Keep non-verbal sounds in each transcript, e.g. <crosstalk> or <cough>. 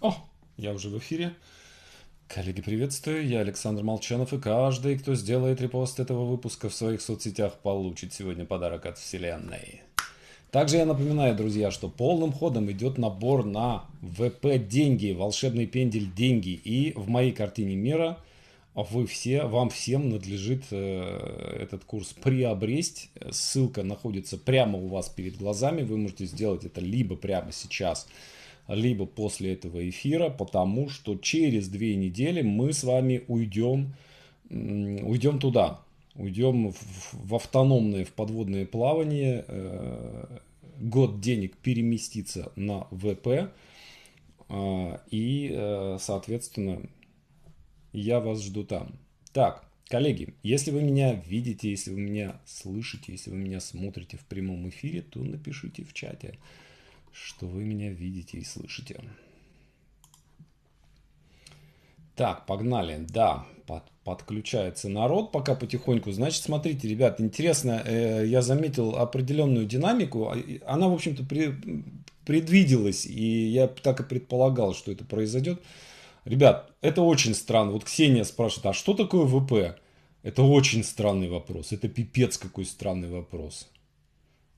О, я уже в эфире. Коллеги, приветствую. Я Александр Молчанов, и каждый, кто сделает репост этого выпуска в своих соцсетях, получит сегодня подарок от Вселенной. Также я напоминаю, друзья, что полным ходом идет набор на ВП «Деньги», «Волшебный пендель деньги». И в моей картине мира вы все, вам всем надлежит э, этот курс приобрести. Ссылка находится прямо у вас перед глазами. Вы можете сделать это либо прямо сейчас – либо после этого эфира, потому что через две недели мы с вами уйдем, уйдем туда, уйдем в, в автономное, в подводное плавание, э, год денег переместится на ВП, э, и, э, соответственно, я вас жду там. Так, коллеги, если вы меня видите, если вы меня слышите, если вы меня смотрите в прямом эфире, то напишите в чате что вы меня видите и слышите. Так, погнали. Да, под, подключается народ пока потихоньку. Значит, смотрите, ребят, интересно, э, я заметил определенную динамику. А, она, в общем-то, при, предвиделась, и я так и предполагал, что это произойдет. Ребят, это очень странно. Вот Ксения спрашивает, а что такое ВП? Это очень странный вопрос. Это пипец какой странный вопрос.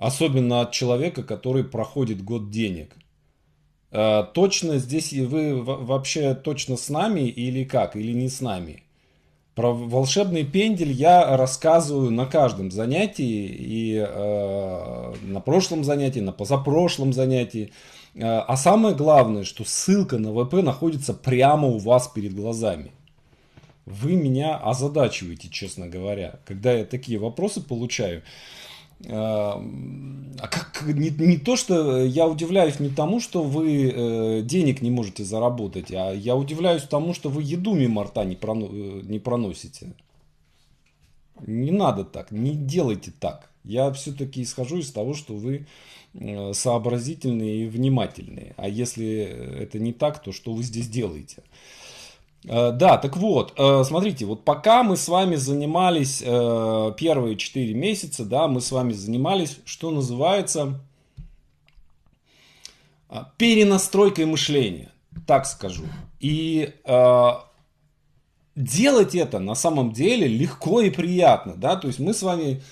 Особенно от человека, который проходит год денег. Э, точно здесь вы вообще точно с нами или как, или не с нами? Про волшебный пендель я рассказываю на каждом занятии и э, на прошлом занятии, на позапрошлом занятии. Э, а самое главное, что ссылка на ВП находится прямо у вас перед глазами. Вы меня озадачиваете, честно говоря, когда я такие вопросы получаю. Э, а, а как не, не то, что я удивляюсь не тому, что вы э, денег не можете заработать, а я удивляюсь тому, что вы еду мимо рта не, про э, не проносите. Не надо так, не делайте так. Я все-таки исхожу из того, что вы э, сообразительные и внимательные. А если это не так, то что вы здесь делаете? Э, да, так вот, э, смотрите, вот пока мы с вами занимались э, первые 4 месяца, да, мы с вами занимались, что называется, перенастройкой мышления, так скажу. И делать это на самом деле легко и приятно, да, то есть мы с вами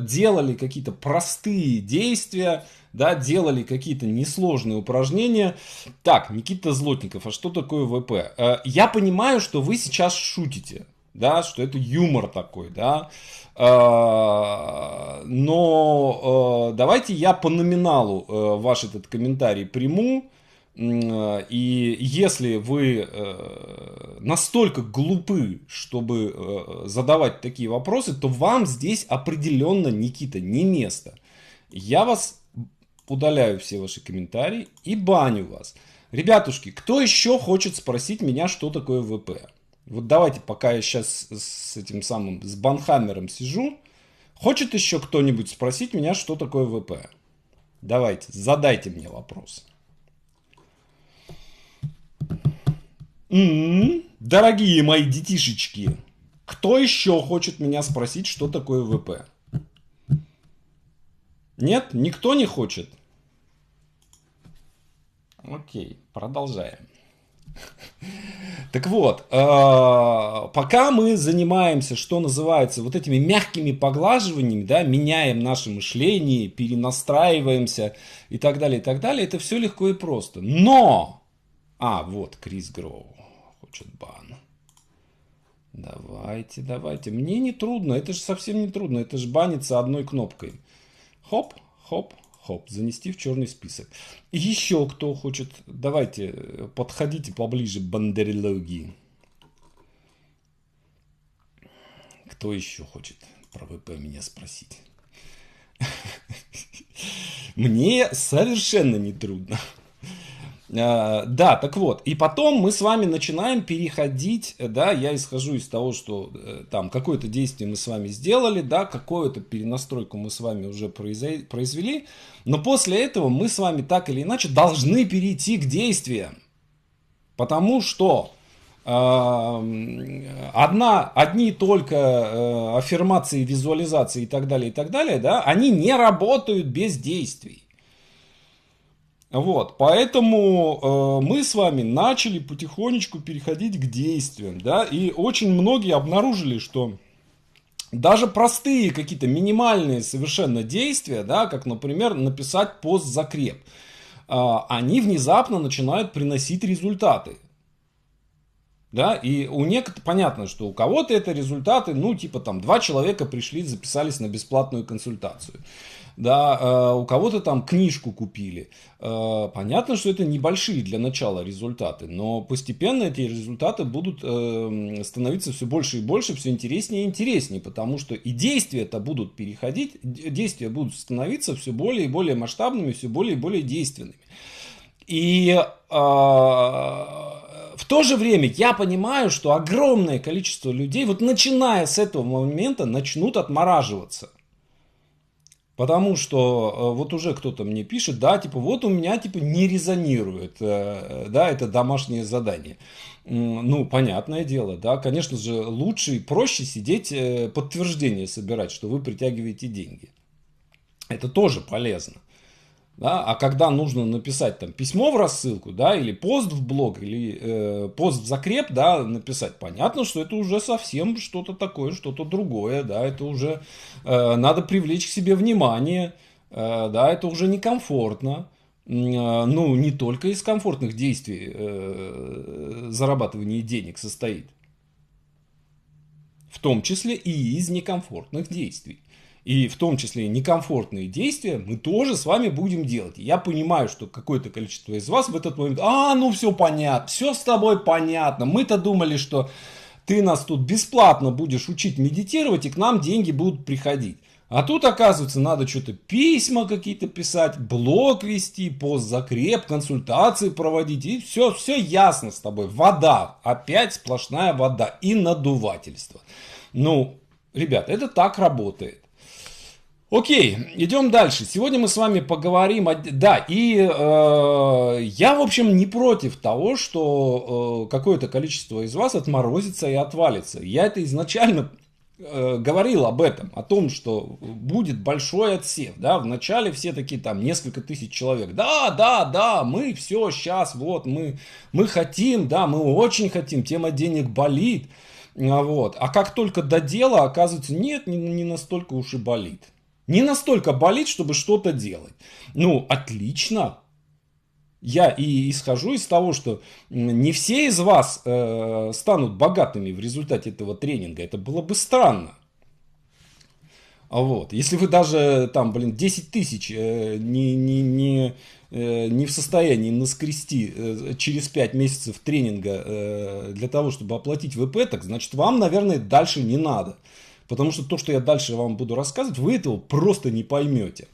делали какие-то простые действия, да, делали какие-то несложные упражнения. Так, Никита Злотников, а что такое ВП? Э, я понимаю, что вы сейчас шутите, да, что это юмор такой, да, э, но э, давайте я по номиналу ваш этот комментарий приму, и если вы настолько глупы, чтобы задавать такие вопросы, то вам здесь определенно, Никита, не место. Я вас удаляю все ваши комментарии и баню вас. Ребятушки, кто еще хочет спросить меня, что такое ВП? Вот давайте, пока я сейчас с этим самым, с банхаммером сижу, хочет еще кто-нибудь спросить меня, что такое ВП? Давайте, задайте мне вопрос. М-м-м, дорогие мои детишечки, кто еще хочет меня спросить, что такое ВП? Нет, никто не хочет. Окей, продолжаем. <laughs> Так вот, а, пока мы занимаемся, что называется, вот этими мягкими поглаживаниями, да, меняем наше мышление, перенастраиваемся и так далее, и так далее, это все легко и просто. Но! А, вот, Крис Гроу хочет бан. Давайте, давайте. Мне не трудно, это же совсем не трудно, это же банится одной кнопкой. Хоп, хоп, хоп, занести в черный список. еще кто хочет, давайте, э, подходите поближе к бандерилогии. Кто еще хочет про ВП меня спросить? <laughs> Мне совершенно не трудно. Э, да, так вот, и потом мы с вами начинаем переходить, э, да, я исхожу из того, что э, там какое-то действие мы с вами сделали, да, какую-то перенастройку мы с вами уже произвели, но после этого мы с вами так или иначе должны перейти к действиям, потому что одна, одни только аффирмации, визуализации и так далее, и так далее, да, они не работают без действий. Вот, поэтому э, мы с вами начали потихонечку переходить к действиям, да, и очень многие обнаружили, что даже простые какие-то минимальные совершенно действия, да, как, например, написать пост-закреп, э, они внезапно начинают приносить результаты. Да, и у некоторых, понятно, что у кого-то это результаты, ну, типа там, два человека пришли, записались на бесплатную консультацию да, э, у кого-то там книжку купили. Э, понятно, что это небольшие для начала результаты, но постепенно эти результаты будут э, становиться все больше и больше, все интереснее и интереснее, потому что и действия-то будут переходить, действия будут становиться все более и более масштабными, все более и более действенными. И а, в то же время я понимаю, что огромное количество людей, вот начиная с этого момента, начнут отмораживаться. Потому что э, вот уже кто-то мне пишет, да, типа, вот у меня, типа, не резонирует, э, э, да, это домашнее задание. Ну, понятное дело, да, конечно же, лучше и проще сидеть, подтверждение собирать, что вы притягиваете деньги. Это тоже полезно. Да? А когда нужно написать там письмо в рассылку, да, или пост в блог, или э, пост в закреп, да, написать, понятно, что это уже совсем что-то такое, что-то другое, да, это уже э, надо привлечь к себе внимание, э, да, это уже некомфортно. Э, ну, не только из комфортных действий э, зарабатывание денег состоит, в том числе и из некомфортных действий и в том числе некомфортные действия мы тоже с вами будем делать. Я понимаю, что какое-то количество из вас в этот момент, а, ну все понятно, все с тобой понятно, мы-то думали, что ты нас тут бесплатно будешь учить медитировать, и к нам деньги будут приходить. А тут, оказывается, надо что-то письма какие-то писать, блог вести, пост закреп, консультации проводить. И все, все ясно с тобой. Вода. Опять сплошная вода. И надувательство. Ну, ребят, это так работает. Окей, идем дальше. Сегодня мы с вами поговорим о... Да, и э, я, в общем, не против того, что э, какое-то количество из вас отморозится и отвалится. Я это изначально э, говорил об этом, о том, что будет большой отсев, да, вначале все такие там несколько тысяч человек, да, да, да, мы все сейчас, вот, мы, мы хотим, да, мы очень хотим, тема денег болит, а вот, а как только до дела, оказывается, нет, не, не настолько уж и болит, не настолько болит, чтобы что-то делать. Ну, отлично. Я и исхожу из того, что не все из вас э, станут богатыми в результате этого тренинга. Это было бы странно. Вот. Если вы даже там, блин, 10 тысяч э, не, не, не, э, не в состоянии наскрести э, через 5 месяцев тренинга э, для того, чтобы оплатить ВП, так значит вам, наверное, дальше не надо. Потому что то, что я дальше вам буду рассказывать, вы этого просто не поймете.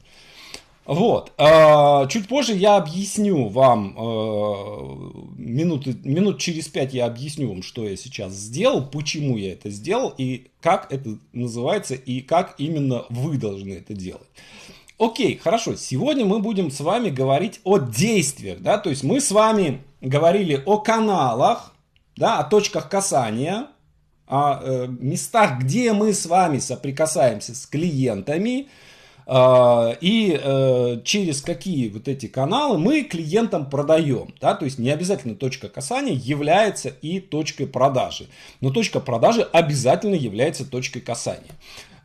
Вот. А, чуть позже я объясню вам, а, минуты, минут через пять я объясню вам, что я сейчас сделал, почему я это сделал и как это называется и как именно вы должны это делать. Окей, хорошо, сегодня мы будем с вами говорить о действиях, да, то есть мы с вами говорили о каналах, да, о точках касания, о а, э, местах, где мы с вами соприкасаемся с клиентами, а, и э, через какие вот эти каналы мы клиентам продаем. Да? То есть не обязательно точка касания является и точкой продажи. Но точка продажи обязательно является точкой касания.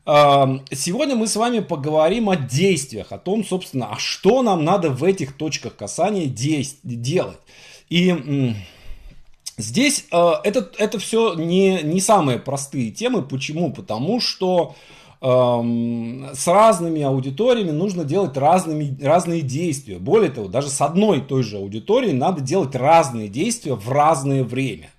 А, сегодня мы с вами поговорим о действиях, о том, собственно, а что нам надо в этих точках касания делать. И Здесь э, это, это все не, не самые простые темы. Почему? Потому что эм, с разными аудиториями нужно делать разными, разные действия. Более того, даже с одной и той же аудиторией надо делать разные действия в разное время.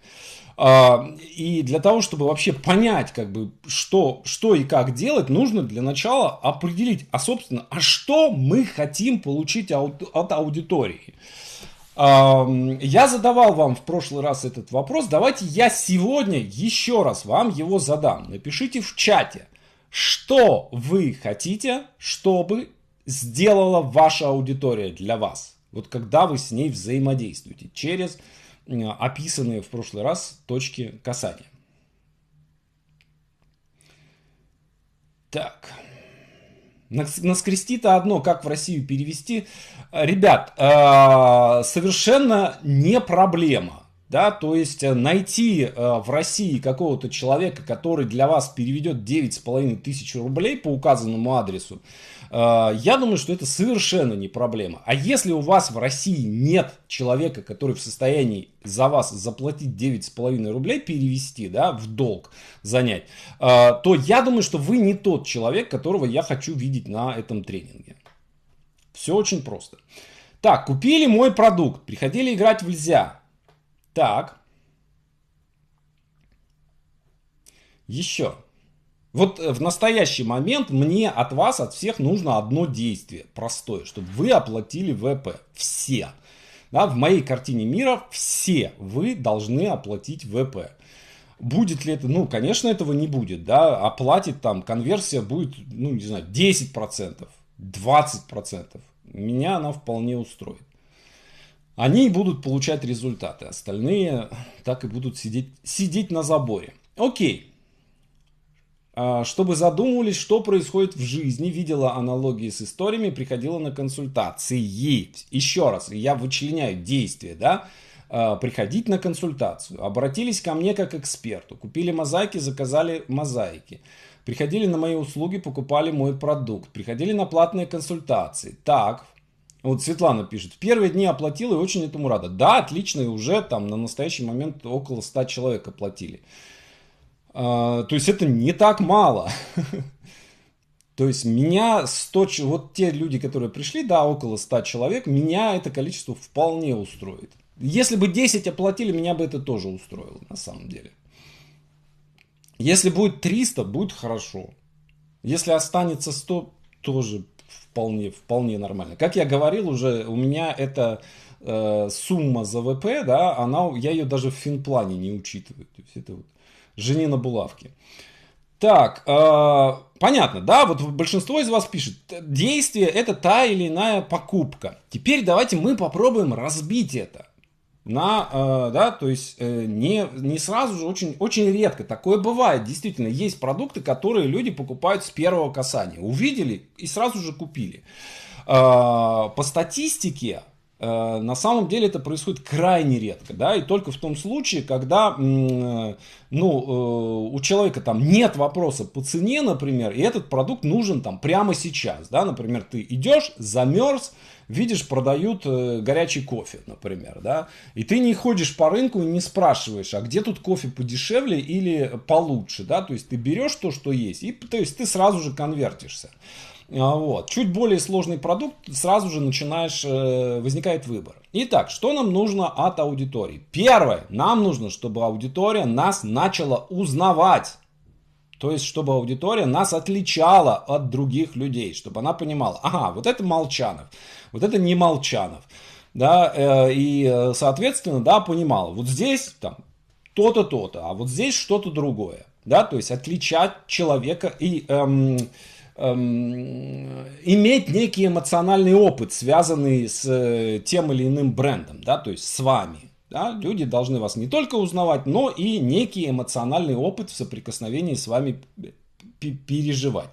Э, и для того, чтобы вообще понять, как бы, что, что и как делать, нужно для начала определить, а собственно, а что мы хотим получить от аудитории. Я задавал вам в прошлый раз этот вопрос. Давайте я сегодня еще раз вам его задам. Напишите в чате, что вы хотите, чтобы сделала ваша аудитория для вас. Вот когда вы с ней взаимодействуете через описанные в прошлый раз точки касания. Так. Наскрести-то одно, как в Россию перевести. Э, ребят, э, совершенно не проблема. Да, то есть э, найти в России какого-то человека, который для вас переведет 9,5 тысяч рублей по указанному адресу, а, я думаю, что это совершенно не проблема. А если у вас в России нет человека, который в состоянии за вас заплатить 9,5 рублей, перевести, да, в долг занять, а, то я думаю, что вы не тот человек, которого я хочу видеть на этом тренинге. Все очень просто. Так, купили мой продукт, приходили играть нельзя. Так. Еще. Вот э, в настоящий момент мне от вас, от всех нужно одно действие простое, чтобы вы оплатили ВП. Все. Да, в моей картине мира все вы должны оплатить ВП. Будет ли это? Ну, конечно, этого не будет. Да? Оплатит там, конверсия будет, ну, не знаю, 10%, 20%. Меня она вполне устроит. Они будут получать результаты, остальные так и будут сидеть, сидеть на заборе. Окей, а, чтобы задумывались, что происходит в жизни, видела аналогии с историями, приходила на консультации. Еще раз, я вычленяю действия, да, а, приходить на консультацию. Обратились ко мне как эксперту, купили мозаики, заказали мозаики. Приходили на мои услуги, покупали мой продукт, приходили на платные консультации. Так, вот Светлана пишет, в первые дни оплатила и очень этому рада. Да, отлично, и уже там на настоящий момент около 100 человек оплатили. А, то есть это не так мало. <laughs> То есть меня 100, вот те люди, которые пришли, да, около 100 человек, меня это количество вполне устроит. Если бы 10 оплатили, меня бы это тоже устроило, на самом деле. Если будет 300, будет хорошо. Если останется 100, тоже вполне, вполне нормально. Как я говорил уже, у меня эта э, сумма за ВП, да, она, я ее даже в финплане не учитываю. То есть это вот жене на булавке. Так, э, понятно, да, вот большинство из вас пишет, действие это та или иная покупка. Теперь давайте мы попробуем разбить это на, э, да, то есть э, не, не сразу же, очень, очень редко. Такое бывает, действительно, есть продукты, которые люди покупают с первого касания. Увидели и сразу же купили. Э, по статистике Э, на самом деле это происходит крайне редко, да, и только в том случае, когда, э, ну, э, у человека там нет вопроса по цене, например, и этот продукт нужен там прямо сейчас, да, например, ты идешь, замерз, видишь, продают горячий кофе, например, да, и ты не ходишь по рынку и не спрашиваешь, а где тут кофе подешевле или получше, да, то есть ты берешь то, что есть, и, то есть ты сразу же конвертишься. А, вот. Чуть более сложный продукт, сразу же начинаешь, э, возникает выбор. Итак, что нам нужно от аудитории? Первое, нам нужно, чтобы аудитория нас начала узнавать. То есть, чтобы аудитория нас отличала от других людей, чтобы она понимала, ага, вот это Молчанов, вот это не Молчанов. Да, э, и, э, соответственно, да, понимала, вот здесь там то-то, то-то, а вот здесь что-то другое. Да, то есть отличать человека и эм, Эм, иметь некий эмоциональный опыт, связанный с э, тем или иным брендом, да, то есть с вами. Да, люди должны вас не только узнавать, но и некий эмоциональный опыт в соприкосновении с вами переживать.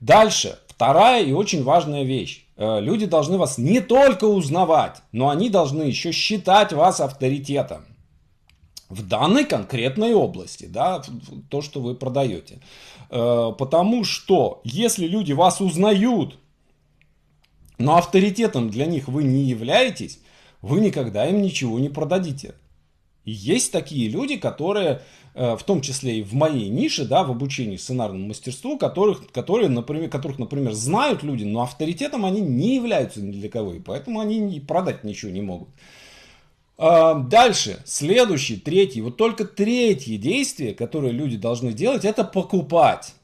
Дальше, вторая и очень важная вещь. Э, люди должны вас не только узнавать, но они должны еще считать вас авторитетом в данной конкретной области, да, то, что вы продаете. Э, потому что если люди вас узнают, но авторитетом для них вы не являетесь, вы никогда им ничего не продадите. И есть такие люди, которые, э, в том числе и в моей нише, да, в обучении сценарному мастерству, которых, которые, например, которых, например, знают люди, но авторитетом они не являются ни для кого, и поэтому они и продать ничего не могут. Дальше, следующий, третий, вот только третье действие, которое люди должны делать, это покупать.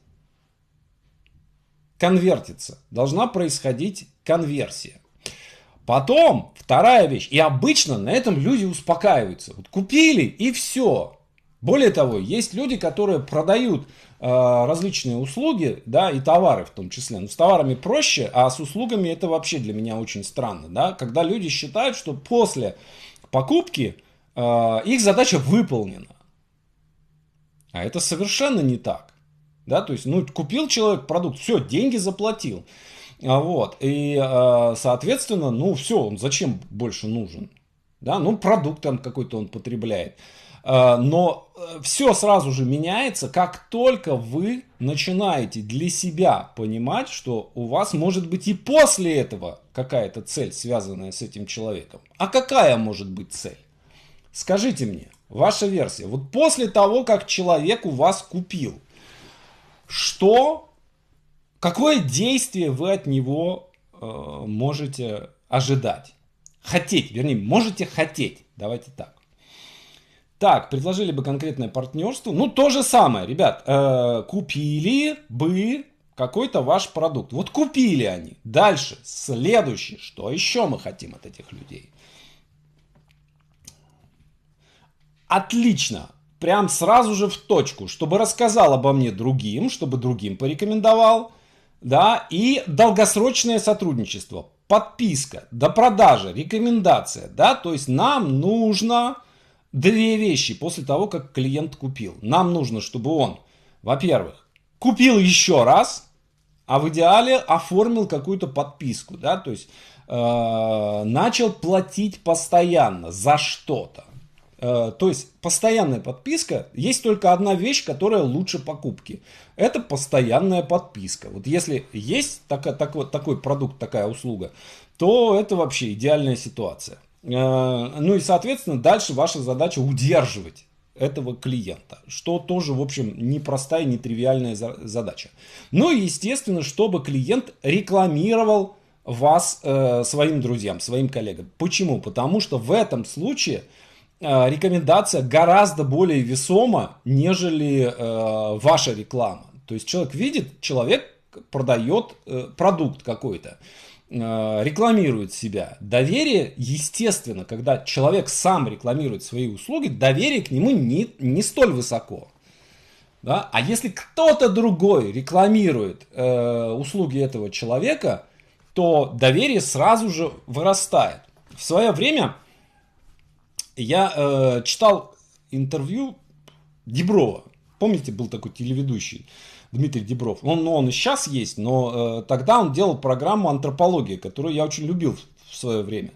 Конвертиться. Должна происходить конверсия. Потом, вторая вещь, и обычно на этом люди успокаиваются. Вот купили и все. Более того, есть люди, которые продают э, различные услуги, да, и товары в том числе. Но с товарами проще, а с услугами это вообще для меня очень странно, да, когда люди считают, что после покупки, э, их задача выполнена. А это совершенно не так. Да, то есть, ну, купил человек продукт, все, деньги заплатил. А вот, и, э, соответственно, ну, все, он зачем больше нужен? Да, ну, продукт там какой-то он потребляет. Э, но э, все сразу же меняется, как только вы начинаете для себя понимать, что у вас может быть и после этого какая-то цель, связанная с этим человеком. А какая может быть цель? Скажите мне, ваша версия, вот после того, как человек у вас купил, что, какое действие вы от него э, можете ожидать? Хотеть, вернее, можете хотеть, давайте так. Так, предложили бы конкретное партнерство. Ну, то же самое, ребят. Э, купили бы какой-то ваш продукт. Вот купили они. Дальше, следующее. Что еще мы хотим от этих людей? Отлично. Прям сразу же в точку. Чтобы рассказал обо мне другим, чтобы другим порекомендовал. Да, и долгосрочное сотрудничество. Подписка, до продажи, рекомендация. Да, то есть нам нужно две вещи после того, как клиент купил. Нам нужно, чтобы он, во-первых, купил еще раз, а в идеале оформил какую-то подписку, да, то есть э, начал платить постоянно за что-то. Э, то есть постоянная подписка, есть только одна вещь, которая лучше покупки. Это постоянная подписка. Вот если есть так, так, такой продукт, такая услуга, то это вообще идеальная ситуация. Э, ну и, соответственно, дальше ваша задача удерживать этого клиента, что тоже, в общем, непростая, нетривиальная задача. Ну и, естественно, чтобы клиент рекламировал вас э, своим друзьям, своим коллегам. Почему? Потому что в этом случае э, рекомендация гораздо более весома, нежели э, ваша реклама. То есть человек видит, человек продает э, продукт какой-то. Э, рекламирует себя. Доверие, естественно, когда человек сам рекламирует свои услуги, доверие к нему не, не столь высоко. Да? А если кто-то другой рекламирует э, услуги этого человека, то доверие сразу же вырастает. В свое время я э, читал интервью Деброва. Помните, был такой телеведущий? Дмитрий Дебров. Он, ну, он и сейчас есть, но э, тогда он делал программу «Антропология», которую я очень любил в свое время.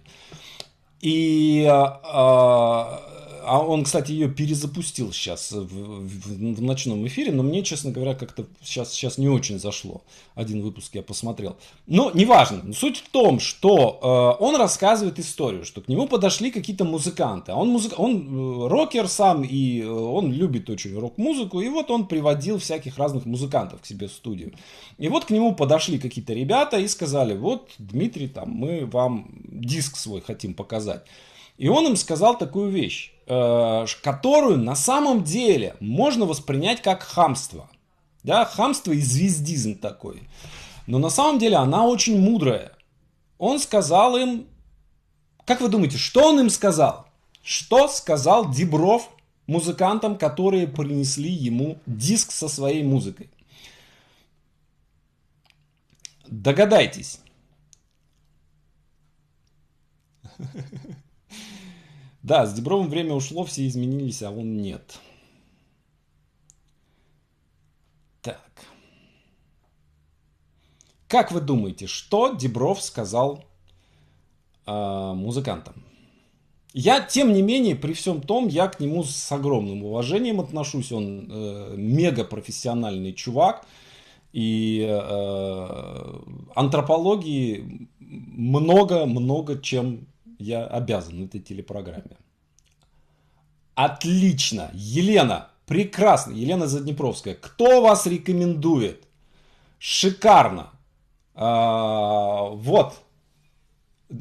И э, э а он, кстати, ее перезапустил сейчас в, в, в ночном эфире, но мне, честно говоря, как-то сейчас, сейчас не очень зашло. Один выпуск я посмотрел. Но неважно. Суть в том, что э, он рассказывает историю, что к нему подошли какие-то музыканты. А он, музыка, он э, рокер сам, и э, он любит очень рок-музыку. И вот он приводил всяких разных музыкантов к себе в студию. И вот к нему подошли какие-то ребята и сказали, вот, Дмитрий, там, мы вам диск свой хотим показать. И он им сказал такую вещь Э, которую на самом деле можно воспринять как хамство. Да, хамство и звездизм такой. Но на самом деле она очень мудрая. Он сказал им... Как вы думаете, что он им сказал? Что сказал Дебров музыкантам, которые принесли ему диск со своей музыкой? Догадайтесь. Да, с Дебровым время ушло, все изменились, а он нет. Так. Как вы думаете, что Дебров сказал э, музыкантам? Я, тем не менее, при всем том, я к нему с огромным уважением отношусь. Он э, мега профессиональный чувак. И э, антропологии много-много чем я обязан этой телепрограмме. Отлично! Елена! Прекрасно! Елена Заднепровская. Кто вас рекомендует? Шикарно! А, вот.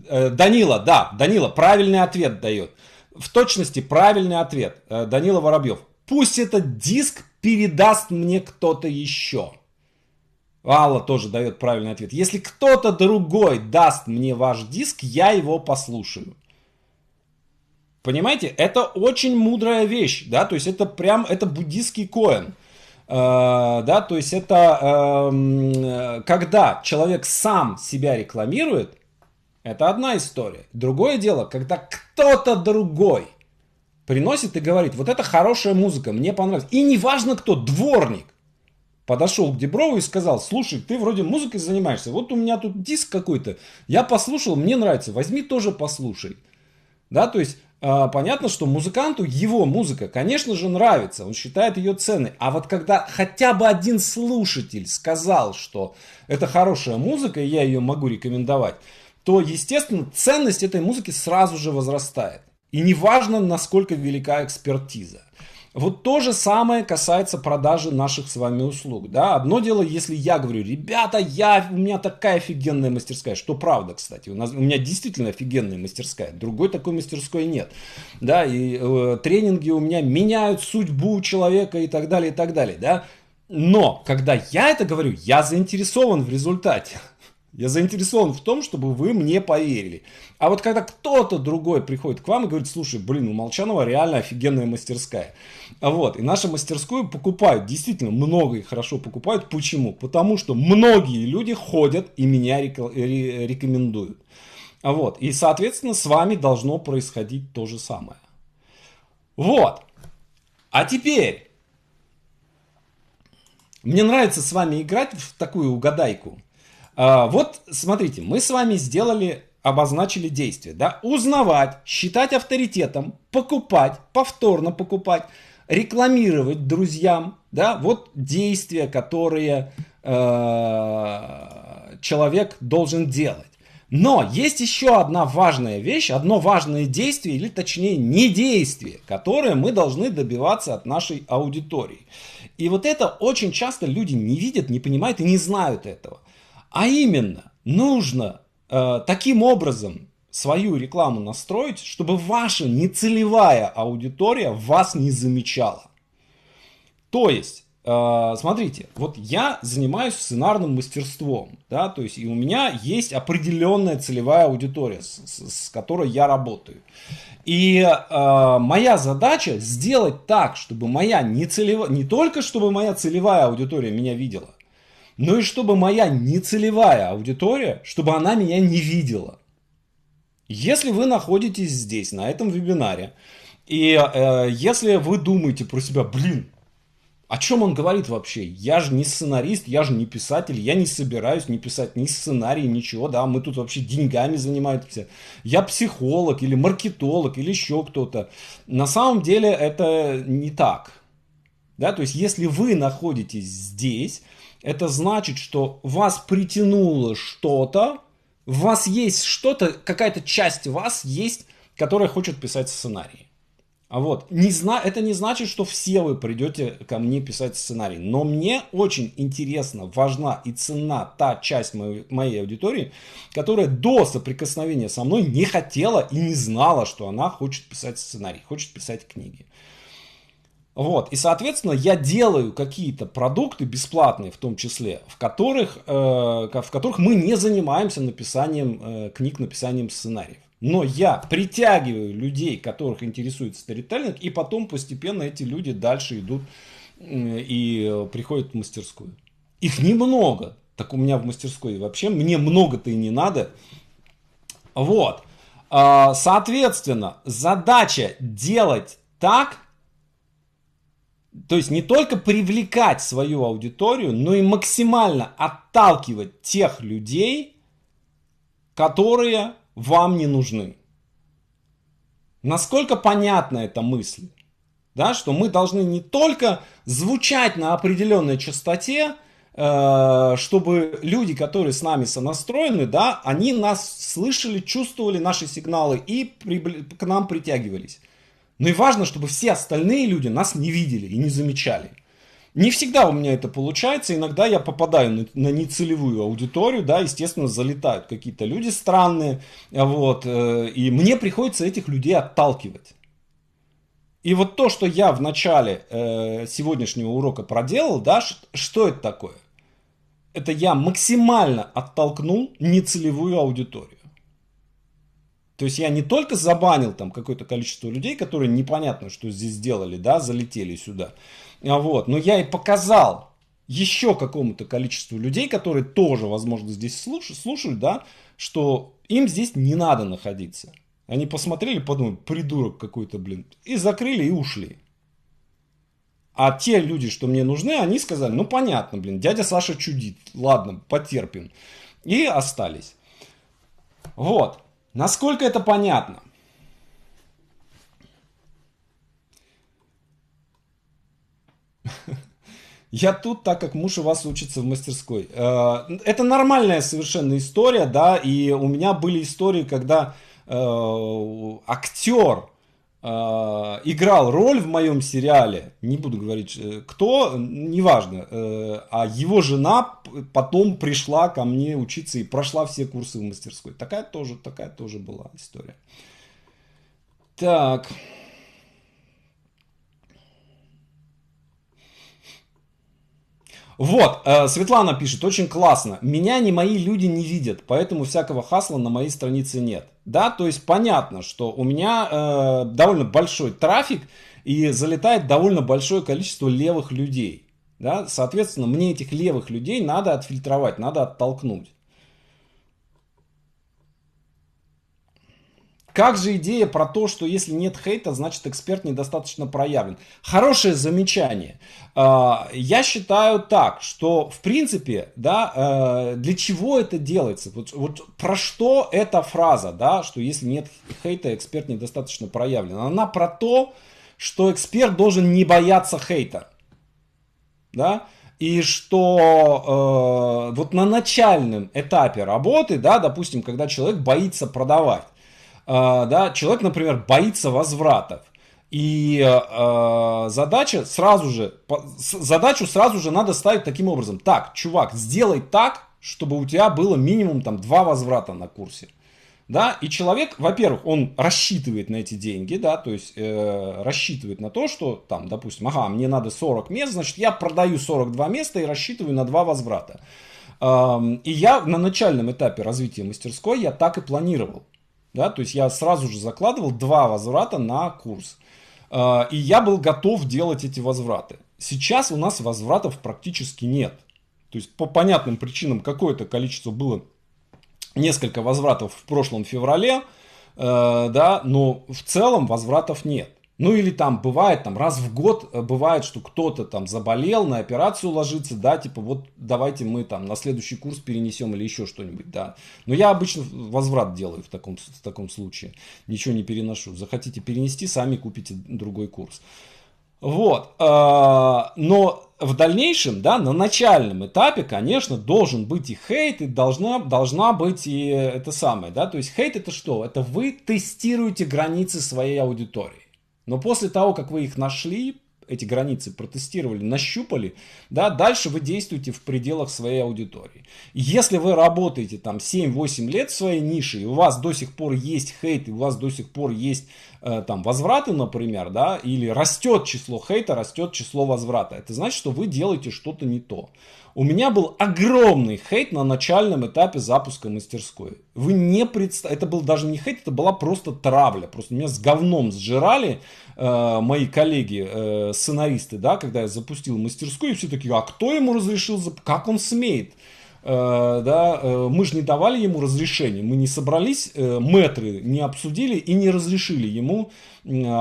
Э, Данила, да, Данила, правильный ответ дает. В точности правильный ответ. Э, Данила Воробьев. Пусть этот диск передаст мне кто-то еще. Алла тоже дает правильный ответ. Если кто-то другой даст мне ваш диск, я его послушаю. Понимаете, это очень мудрая вещь, да, то есть это прям, это буддийский коин. Э, да, то есть это эм, когда человек сам себя рекламирует, это одна история. Другое дело, когда кто-то другой приносит и говорит, вот это хорошая музыка, мне понравилось. И неважно кто, дворник, подошел к Деброву и сказал, слушай, ты вроде музыкой занимаешься, вот у меня тут диск какой-то, я послушал, мне нравится, возьми тоже послушай. Да, то есть э, понятно, что музыканту его музыка, конечно же, нравится, он считает ее ценной. А вот когда хотя бы один слушатель сказал, что это хорошая музыка, и я ее могу рекомендовать, то, естественно, ценность этой музыки сразу же возрастает. И неважно, насколько велика экспертиза. Вот то же самое касается продажи наших с вами услуг. Да? Одно дело, если я говорю, ребята, я, у меня такая офигенная мастерская, что правда, кстати, у, нас, у меня действительно офигенная мастерская, другой такой мастерской нет. Да? И э, тренинги у меня меняют судьбу человека и так далее, и так далее. Да? Но, когда я это говорю, я заинтересован в результате. Я заинтересован в том, чтобы вы мне поверили. А вот когда кто-то другой приходит к вам и говорит, слушай, блин, у Молчанова реально офигенная мастерская. А вот. И нашу мастерскую покупают. Действительно, много и хорошо покупают. Почему? Потому что многие люди ходят и меня рекомендуют. А вот. И, соответственно, с вами должно происходить то же самое. Вот. А теперь... Мне нравится с вами играть в такую угадайку. А, вот, смотрите, мы с вами сделали, обозначили действие, да, узнавать, считать авторитетом, покупать, повторно покупать, рекламировать друзьям, да, вот действия, которые э, человек должен делать. Но есть еще одна важная вещь, одно важное действие, или точнее не действие, которое мы должны добиваться от нашей аудитории. И вот это очень часто люди не видят, не понимают и не знают этого. А именно, нужно э, таким образом свою рекламу настроить, чтобы ваша нецелевая аудитория вас не замечала. То есть, э, смотрите, вот я занимаюсь сценарным мастерством, да, то есть и у меня есть определенная целевая аудитория, с, с, с которой я работаю. И э, моя задача сделать так, чтобы моя нецелевая, не только чтобы моя целевая аудитория меня видела, ну и чтобы моя нецелевая аудитория, чтобы она меня не видела. Если вы находитесь здесь, на этом вебинаре, и э, если вы думаете про себя, блин, о чем он говорит вообще? Я же не сценарист, я же не писатель, я не собираюсь не писать ни сценарий, ничего, да, мы тут вообще деньгами занимаемся. Я психолог или маркетолог или еще кто-то. На самом деле это не так. Да, то есть если вы находитесь здесь, это значит, что вас притянуло что-то, у вас есть что-то, какая-то часть вас есть, которая хочет писать сценарий. А вот, не зна... это не значит, что все вы придете ко мне писать сценарий. Но мне очень интересно, важна и цена та часть моей, моей аудитории, которая до соприкосновения со мной не хотела и не знала, что она хочет писать сценарий, хочет писать книги. Вот, и, соответственно, я делаю какие-то продукты бесплатные, в том числе, в которых, э, в которых мы не занимаемся написанием э, книг, написанием сценариев. Но я притягиваю людей, которых интересует старитайлинг, и потом постепенно эти люди дальше идут э, и приходят в мастерскую. Их немного, так у меня в мастерской вообще, мне много-то и не надо. Вот, а, соответственно, задача делать так, то есть не только привлекать свою аудиторию, но и максимально отталкивать тех людей, которые вам не нужны. Насколько понятна эта мысль? Да, что мы должны не только звучать на определенной частоте, э, чтобы люди, которые с нами сонастроены, да, они нас слышали, чувствовали наши сигналы и к нам притягивались. Но ну и важно, чтобы все остальные люди нас не видели и не замечали. Не всегда у меня это получается, иногда я попадаю на, на нецелевую аудиторию, да, естественно, залетают какие-то люди странные, вот, э, и мне приходится этих людей отталкивать. И вот то, что я в начале э, сегодняшнего урока проделал, да, что это такое? Это я максимально оттолкнул нецелевую аудиторию. То есть я не только забанил там какое-то количество людей, которые непонятно, что здесь сделали, да, залетели сюда. А вот. Но я и показал еще какому-то количеству людей, которые тоже, возможно, здесь слушают, слушают, да, что им здесь не надо находиться. Они посмотрели, подумали, придурок какой-то, блин, и закрыли и ушли. А те люди, что мне нужны, они сказали, ну понятно, блин, дядя Саша чудит, ладно, потерпим. И остались. Вот. Насколько это понятно? <laughs> Я тут, так как муж у вас учится в мастерской. Э, это нормальная совершенно история, да, и у меня были истории, когда э, актер Э, играл роль в моем сериале, не буду говорить э, кто, неважно, э, а его жена потом пришла ко мне учиться и прошла все курсы в мастерской. Такая тоже, такая тоже была история. Так. Вот, э, Светлана пишет, очень классно. Меня ни мои люди не видят, поэтому всякого хасла на моей странице нет. Да, то есть понятно, что у меня э, довольно большой трафик и залетает довольно большое количество левых людей. Да, соответственно, мне этих левых людей надо отфильтровать, надо оттолкнуть. Как же идея про то, что если нет хейта, значит эксперт недостаточно проявлен? Хорошее замечание. А, я считаю так, что в принципе, да, э, для чего это делается? Вот, вот про что эта фраза, да, что если нет хейта, эксперт недостаточно проявлен? Она про то, что эксперт должен не бояться хейта. Да? и что э, вот на начальном этапе работы, да, допустим, когда человек боится продавать, а, да, человек, например, боится возвратов. И э, задача сразу же, задачу сразу же надо ставить таким образом. Так, чувак, сделай так, чтобы у тебя было минимум там два возврата на курсе. Да, и человек, во-первых, он рассчитывает на эти деньги, да, то есть э, рассчитывает на то, что там, допустим, ага, мне надо 40 мест, значит, я продаю 42 места и рассчитываю на два возврата. Э, и я на начальном этапе развития мастерской я так и планировал. Да, то есть я сразу же закладывал два возврата на курс. А, и я был готов делать эти возвраты. Сейчас у нас возвратов практически нет. То есть по понятным причинам какое-то количество было несколько возвратов в прошлом феврале, э, да, но в целом возвратов нет. Ну или там бывает, там раз в год э, бывает, что кто-то там заболел, на операцию ложится, да, типа вот давайте мы там на следующий курс перенесем или еще что-нибудь, да. Но я обычно возврат делаю в таком, в таком случае, ничего не переношу. Захотите перенести, сами купите другой курс. Вот, э, но в дальнейшем, да, на начальном этапе, конечно, должен быть и хейт, и должна, должна быть и это самое, да, то есть хейт это что? Это вы тестируете границы своей аудитории. Но после того, как вы их нашли, эти границы протестировали, нащупали, да, дальше вы действуете в пределах своей аудитории. Если вы работаете там 7-8 лет в своей нише, и у вас до сих пор есть хейт, и у вас до сих пор есть Э, там возвраты, например, да, или растет число хейта, растет число возврата. Это значит, что вы делаете что-то не то. У меня был огромный хейт на начальном этапе запуска мастерской. Вы не представ- это был даже не хейт, это была просто травля. Просто меня с говном сжирали э, мои коллеги, э, сценаристы, да, когда я запустил мастерскую, и все такие, а кто ему разрешил, как он смеет? Э, да, э, мы же не давали ему разрешения, мы не собрались, э, метры не обсудили и не разрешили ему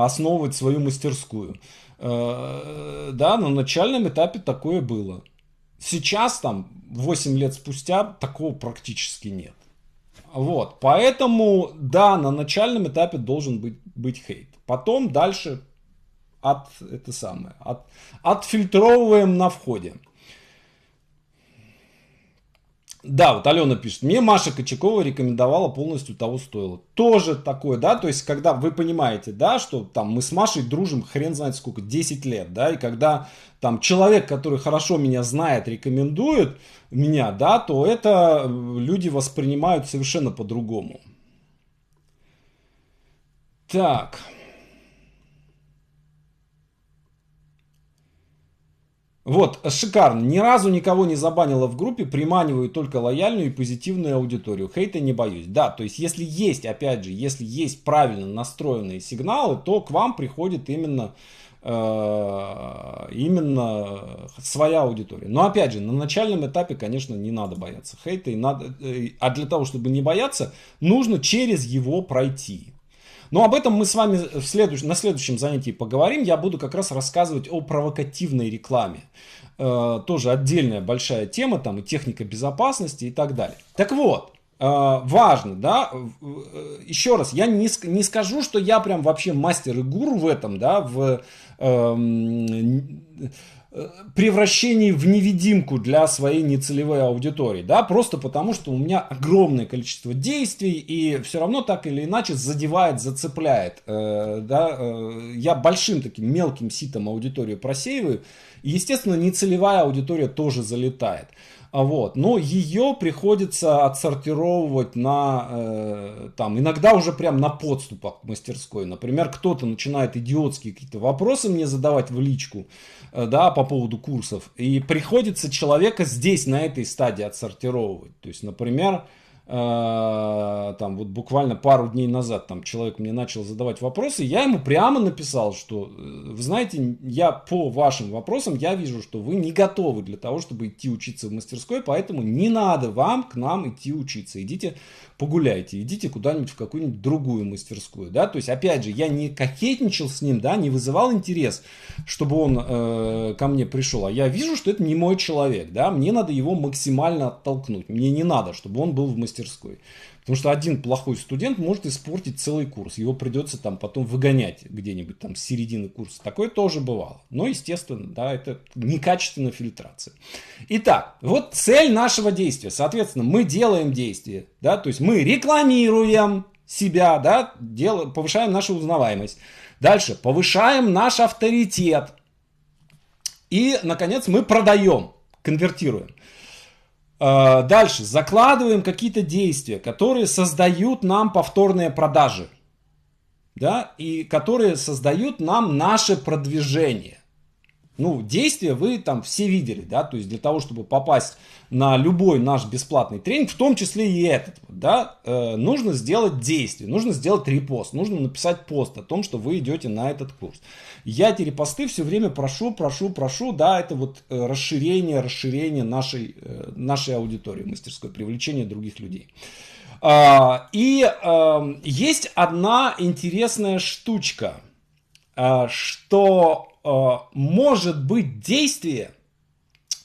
основывать свою мастерскую. Да, на начальном этапе такое было. Сейчас там, 8 лет спустя, такого практически нет. Вот, поэтому, да, на начальном этапе должен быть, быть хейт. Потом дальше от, это самое, от, отфильтровываем на входе. Да, вот Алена пишет, мне Маша Кочекова рекомендовала полностью того стоило. Тоже такое, да, то есть, когда вы понимаете, да, что там мы с Машей дружим хрен знает сколько, 10 лет, да, и когда там человек, который хорошо меня знает, рекомендует меня, да, то это э, люди воспринимают совершенно по-другому. Так. Вот, шикарно. Ни разу никого не забанила в группе, приманиваю только лояльную и позитивную аудиторию. Хейта не боюсь. Да, то есть если есть, опять же, если есть правильно настроенные сигналы, то к вам приходит именно э, именно своя аудитория. Но опять же, на начальном этапе, конечно, не надо бояться хейта. И надо, э, а для того, чтобы не бояться, нужно через его пройти. Но об этом мы с вами в следующ... на следующем занятии поговорим. Я буду как раз рассказывать о провокативной рекламе. Э, тоже отдельная большая тема, там и техника безопасности и так далее. Так вот, э, важно, да, э, еще раз, я не, не скажу, что я прям вообще мастер и гуру в этом, да, в эм, Э, превращении в невидимку для своей нецелевой аудитории, да, просто потому, что у меня огромное количество действий и все равно так или иначе задевает, зацепляет, э, да, э, я большим таким мелким ситом аудиторию просеиваю, и, естественно, нецелевая аудитория тоже залетает, а вот, но ее приходится отсортировывать на, там, иногда уже прям на подступах к мастерской, например, кто-то начинает идиотские какие-то вопросы мне задавать в личку, Э, да, по поводу курсов. И приходится человека здесь, на этой стадии отсортировывать. То есть, например, Э, там вот буквально пару дней назад там человек мне начал задавать вопросы, я ему прямо написал, что э, вы знаете, я по вашим вопросам я вижу, что вы не готовы для того, чтобы идти учиться в мастерской, поэтому не надо вам к нам идти учиться, идите погуляйте, идите куда-нибудь в какую-нибудь другую мастерскую, да, то есть опять же я не кокетничал с ним, да, не вызывал интерес, чтобы он э, ко мне пришел, а я вижу, что это не мой человек, да, мне надо его максимально оттолкнуть, мне не надо, чтобы он был в мастерской мастерской. Потому что один плохой студент может испортить целый курс. Его придется там потом выгонять где-нибудь там с середины курса. Такое тоже бывало. Но, естественно, да, это некачественная фильтрация. Итак, вот цель нашего действия. Соответственно, мы делаем действие. Да, то есть мы рекламируем себя, да, дел, повышаем нашу узнаваемость. Дальше, повышаем наш авторитет. И, наконец, мы продаем, конвертируем. Э, дальше. Закладываем какие-то действия, которые создают нам повторные продажи. Да, и которые создают нам наше продвижение. Ну, действия вы там все видели, да, то есть для того, чтобы попасть на любой наш бесплатный тренинг, в том числе и этот, да, э, нужно сделать действие, нужно сделать репост, нужно написать пост о том, что вы идете на этот курс. Я эти репосты все время прошу, прошу, прошу, да, это вот э, расширение, расширение нашей, э, нашей аудитории мастерской, привлечение других людей. Э, и э, есть одна интересная штучка, э, что Э, может быть действие,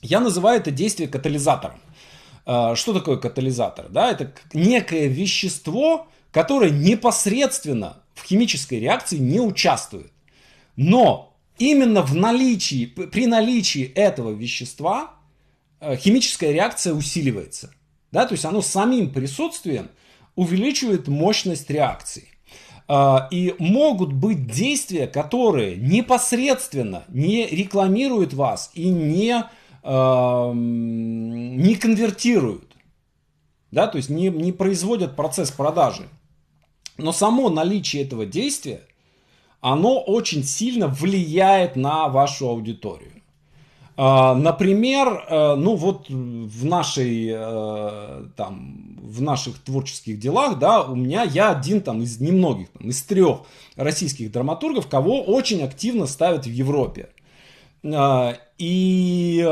я называю это действие катализатором. Э, что такое катализатор? Да, это некое вещество, которое непосредственно в химической реакции не участвует. Но именно в наличии, при наличии этого вещества э, химическая реакция усиливается. Да, то есть оно самим присутствием увеличивает мощность реакции. А, и могут быть действия, которые непосредственно не рекламируют вас и не, эм, не конвертируют. Да, то есть не, не производят процесс продажи. Но само наличие этого действия, оно очень сильно влияет на вашу аудиторию. А, например, э, ну вот в нашей э, там в наших творческих делах, да, у меня я один там из немногих, там, из трех российских драматургов, кого очень активно ставят в Европе. А, и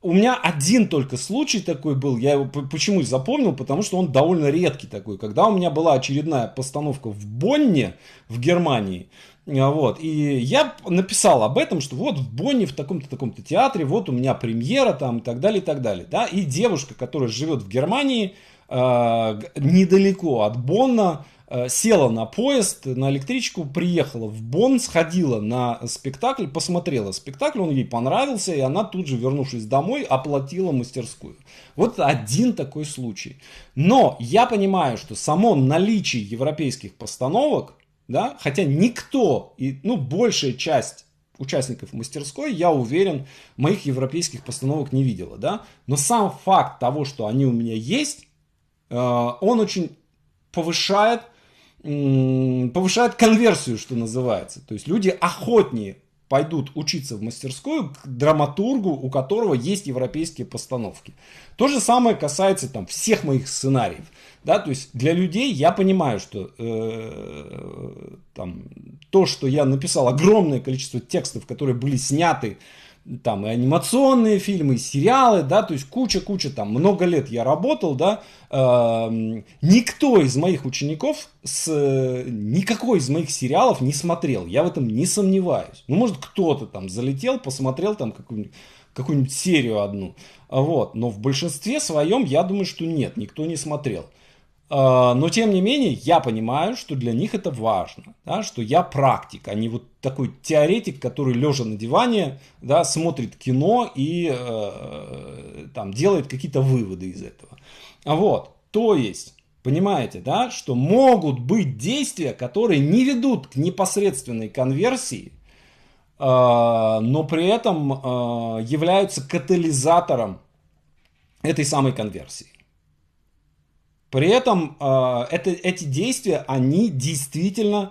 у меня один только случай такой был, я его почему запомнил, потому что он довольно редкий такой. Когда у меня была очередная постановка в Бонне, в Германии, а, вот. И я написал об этом, что вот в Бонне, в таком-то, таком-то театре, вот у меня премьера там и так далее, и так далее. Да? И девушка, которая живет в Германии, э, недалеко от Бонна, э, села на поезд, на электричку, приехала в Бонн, сходила на спектакль, посмотрела спектакль, он ей понравился, и она тут же, вернувшись домой, оплатила мастерскую. Вот один такой случай. Но я понимаю, что само наличие европейских постановок – да, хотя никто, и, ну, большая часть участников мастерской, я уверен, моих европейских постановок не видела, да, но сам факт того, что они у меня есть, э, он очень повышает, повышает конверсию, что называется, то есть люди охотнее пойдут учиться в мастерскую к драматургу, у которого есть европейские постановки. То же самое касается там всех моих сценариев. Да, то есть для людей я понимаю, что э, там, то, что я написал огромное количество текстов, которые были сняты, э, там и анимационные фильмы, и сериалы, да, то есть куча-куча, там много лет я работал, да, э, никто из моих учеников с, никакой из моих сериалов не смотрел, я в этом не сомневаюсь. Ну, может, кто-то там залетел, посмотрел там какую-нибудь какую-нибудь серию одну, вот, но в большинстве своем, я думаю, что нет, никто не смотрел. А, но тем не менее, я понимаю, что для них это важно, да, что я практик, а не вот такой теоретик, который лежа на диване, да, смотрит кино и э, там делает какие-то выводы из этого. Вот, то есть, понимаете, да, что могут быть действия, которые не ведут к непосредственной конверсии, э, но при этом э, являются катализатором этой самой конверсии. При этом э, это, эти действия, они действительно э,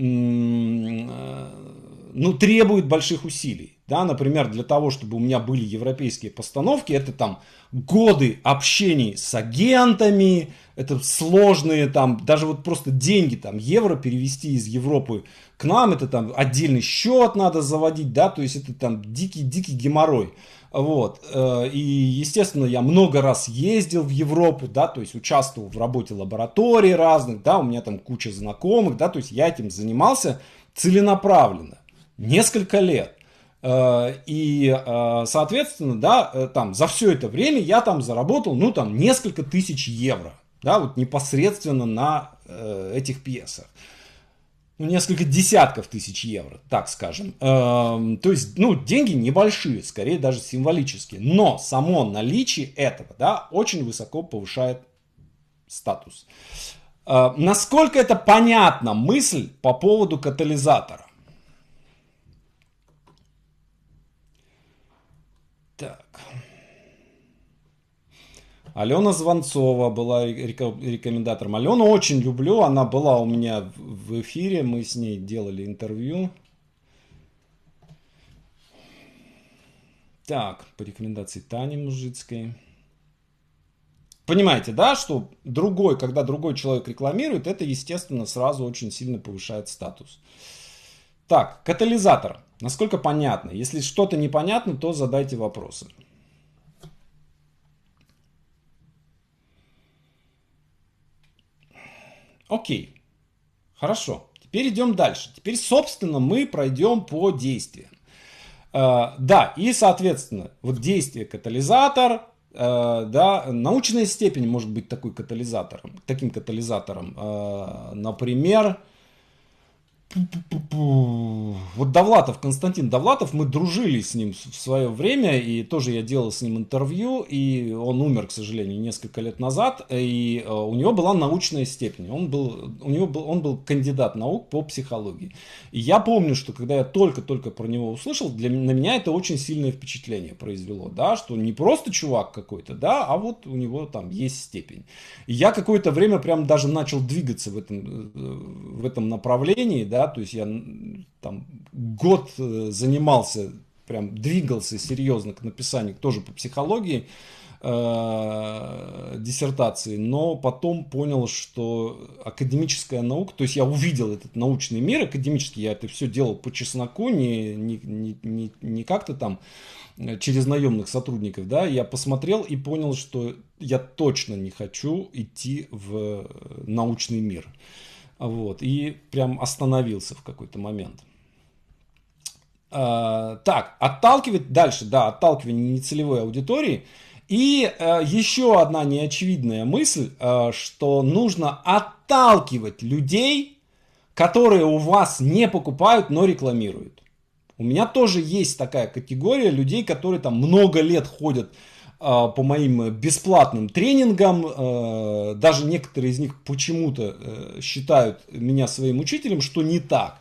ну, требуют больших усилий. Да, например, для того, чтобы у меня были европейские постановки, это там годы общений с агентами, это сложные там, даже вот просто деньги там, евро перевести из Европы к нам, это там отдельный счет надо заводить, да, то есть это там дикий-дикий геморрой. Вот. Э, и, естественно, я много раз ездил в Европу, да, то есть участвовал в работе лабораторий разных, да, у меня там куча знакомых, да, то есть я этим занимался целенаправленно несколько лет. Э, и, э, соответственно, да, там за все это время я там заработал, ну, там, несколько тысяч евро, да, вот непосредственно на этих пьесах ну, несколько десятков тысяч евро, так скажем. Эм, то есть, ну, деньги небольшие, скорее даже символические. Но само наличие этого, да, очень высоко повышает статус. Э, насколько это понятна мысль по поводу катализатора? Алена Званцова была рекомендатором. Алену очень люблю, она была у меня в эфире, мы с ней делали интервью. Так, по рекомендации Тани Мужицкой. Понимаете, да, что другой, когда другой человек рекламирует, это, естественно, сразу очень сильно повышает статус. Так, катализатор. Насколько понятно? Если что-то непонятно, то задайте вопросы. Окей. Хорошо. Теперь идем дальше. Теперь, собственно, мы пройдем по действиям. Э, да, и, соответственно, вот действие катализатор, э, да, научная степень может быть такой катализатором, таким катализатором. Э, например, вот Довлатов, Константин Довлатов, мы дружили с ним в свое время, и тоже я делал с ним интервью, и он умер, к сожалению, несколько лет назад, и э, у него была научная степень, он был, у него был, он был кандидат наук по психологии. И я помню, что когда я только-только про него услышал, для, на меня это очень сильное впечатление произвело, да, что не просто чувак какой-то, да, а вот у него там есть степень. И я какое-то время прям даже начал двигаться в этом, э, в этом направлении, да, да, то есть я там год э, занимался, прям двигался серьезно к написанию тоже по психологии э, диссертации, но потом понял, что академическая наука, то есть я увидел этот научный мир академический, я это все делал по чесноку, не, не, не, не как-то там э, через наемных сотрудников, да, я посмотрел и понял, что я точно не хочу идти в научный мир. Вот, и прям остановился в какой-то момент. А, так, отталкивать дальше, да, отталкивание нецелевой аудитории. И э, еще одна неочевидная мысль, э, что нужно отталкивать людей, которые у вас не покупают, но рекламируют. У меня тоже есть такая категория людей, которые там много лет ходят а, по моим э, бесплатным тренингам. Э, даже некоторые из них почему-то э, считают меня своим учителем, что не так.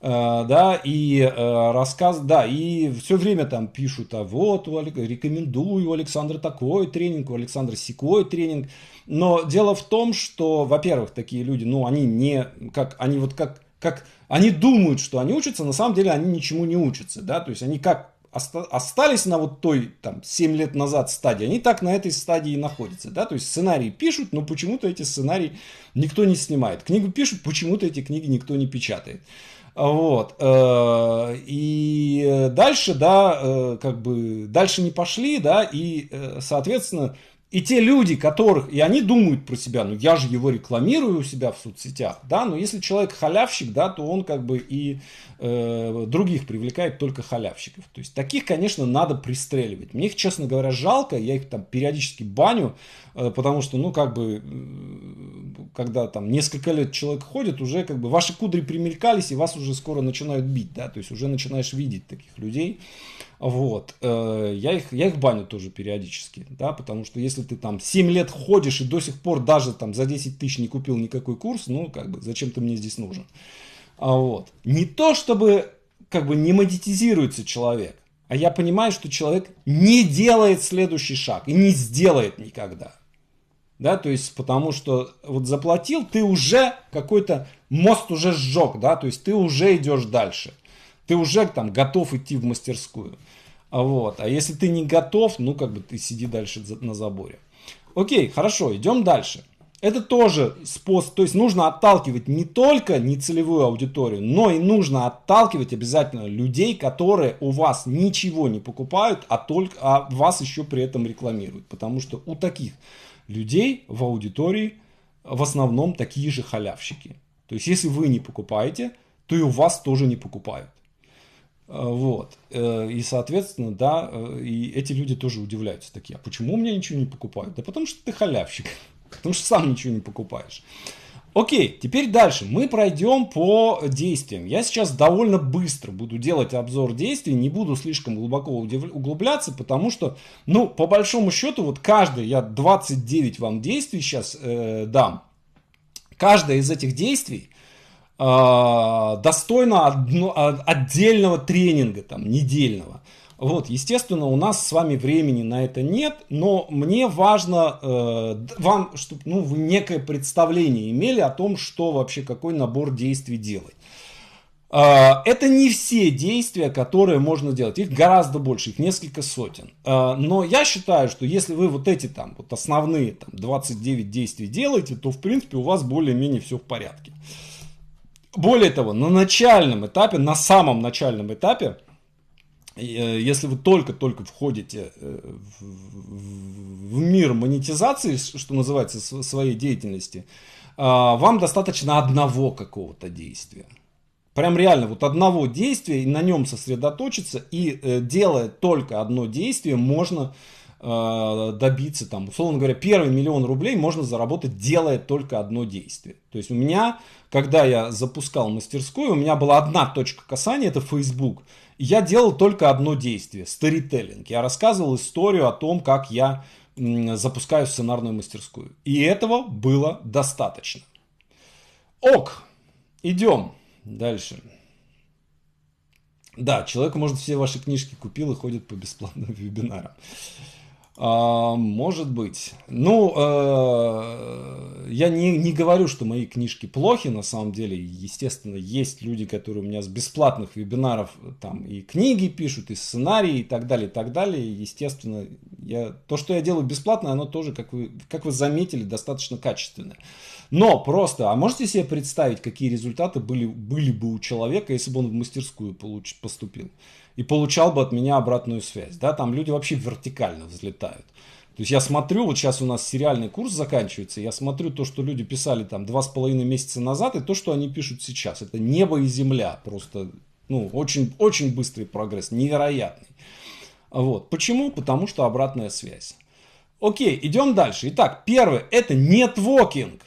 Да, и рассказ, да, и все время там пишут, а вот, рекомендую, у Александра такой тренинг, у Александра секой тренинг. Но дело в том, что, во-первых, такие люди, ну, они не, как, они вот как, как, они думают, что они учатся, на самом деле они ничему не учатся, да, то есть они как остались на вот той там 7 лет назад стадии, они так на этой стадии и находятся, да, то есть сценарии пишут, но почему-то эти сценарии никто не снимает, книгу пишут, почему-то эти книги никто не печатает. Вот. Э, и дальше, да, э, как бы дальше не пошли, да, и, э, соответственно, и те люди, которых, и они думают про себя, ну я же его рекламирую у себя в соцсетях, да, но если человек халявщик, да, то он как бы и э, других привлекает только халявщиков. То есть таких, конечно, надо пристреливать. Мне их, честно говоря, жалко, я их там периодически баню, э, потому что, ну как бы, э, когда там несколько лет человек ходит, уже как бы ваши кудри примелькались, и вас уже скоро начинают бить, да, то есть уже начинаешь видеть таких людей. Вот. Э, я их, я их баню тоже периодически, да, потому что если ты там 7 лет ходишь и до сих пор даже там за 10 тысяч не купил никакой курс, ну, как бы, зачем ты мне здесь нужен? А вот. Не то, чтобы как бы не монетизируется человек, а я понимаю, что человек не делает следующий шаг и не сделает никогда. Да, то есть потому что вот заплатил, ты уже какой-то мост уже сжег, да, то есть ты уже идешь дальше ты уже там готов идти в мастерскую. А вот. А если ты не готов, ну как бы ты сиди дальше на заборе. Окей, хорошо, идем дальше. Это тоже способ, то есть нужно отталкивать не только нецелевую аудиторию, но и нужно отталкивать обязательно людей, которые у вас ничего не покупают, а только а вас еще при этом рекламируют. Потому что у таких людей в аудитории в основном такие же халявщики. То есть если вы не покупаете, то и у вас тоже не покупают. А, вот. Э, и, соответственно, да, э, и эти люди тоже удивляются такие, а почему у меня ничего не покупают? Да потому что ты халявщик, <laughs> потому что сам ничего не покупаешь. Окей, теперь дальше. Мы пройдем по действиям. Я сейчас довольно быстро буду делать обзор действий, не буду слишком глубоко углубляться, потому что, ну, по большому счету, вот каждый, я 29 вам действий сейчас э, дам, каждое из этих действий а, достойно одно, а, отдельного тренинга, там, недельного. Вот, естественно, у нас с вами времени на это нет, но мне важно э, вам, чтобы ну, вы некое представление имели о том, что вообще, какой набор действий делать. Э, это не все действия, которые можно делать, их гораздо больше, их несколько сотен. Э, но я считаю, что если вы вот эти там вот основные там, 29 действий делаете, то в принципе у вас более-менее все в порядке. Более того, на начальном этапе, на самом начальном этапе, э, если вы только-только входите э, в мир монетизации, что называется, своей деятельности, а, вам достаточно одного какого-то действия. Прям реально, вот одного действия и на нем сосредоточиться, и э, делая только одно действие, можно Э, добиться, там, условно говоря, первый миллион рублей можно заработать, делая только одно действие. То есть у меня, когда я запускал мастерскую, у меня была одна точка касания, это Facebook. я делал только одно действие, старителлинг. Я рассказывал историю о том, как я запускаю сценарную мастерскую. И этого было достаточно. Ок, идем дальше. Да, человек, может, все ваши книжки купил и ходит по бесплатным <laughs> вебинарам. А, может быть. Ну, э, я не, не говорю, что мои книжки плохи, на самом деле, естественно, есть люди, которые у меня с бесплатных вебинаров э, там и книги пишут, и сценарии, и так далее, и так далее. Естественно, я, то, что я делаю бесплатно, оно тоже, как вы, как вы заметили, достаточно качественное. Но просто, а можете себе представить, какие результаты были, были бы у человека, если бы он в мастерскую получ, поступил? и получал бы от меня обратную связь. Да, там люди вообще вертикально взлетают. То есть я смотрю, вот сейчас у нас сериальный курс заканчивается, я смотрю то, что люди писали там два с половиной месяца назад, и то, что они пишут сейчас. Это небо и земля просто, ну, очень, очень быстрый прогресс, невероятный. Вот. Почему? Потому что обратная связь. Окей, идем дальше. Итак, первое – это нетворкинг.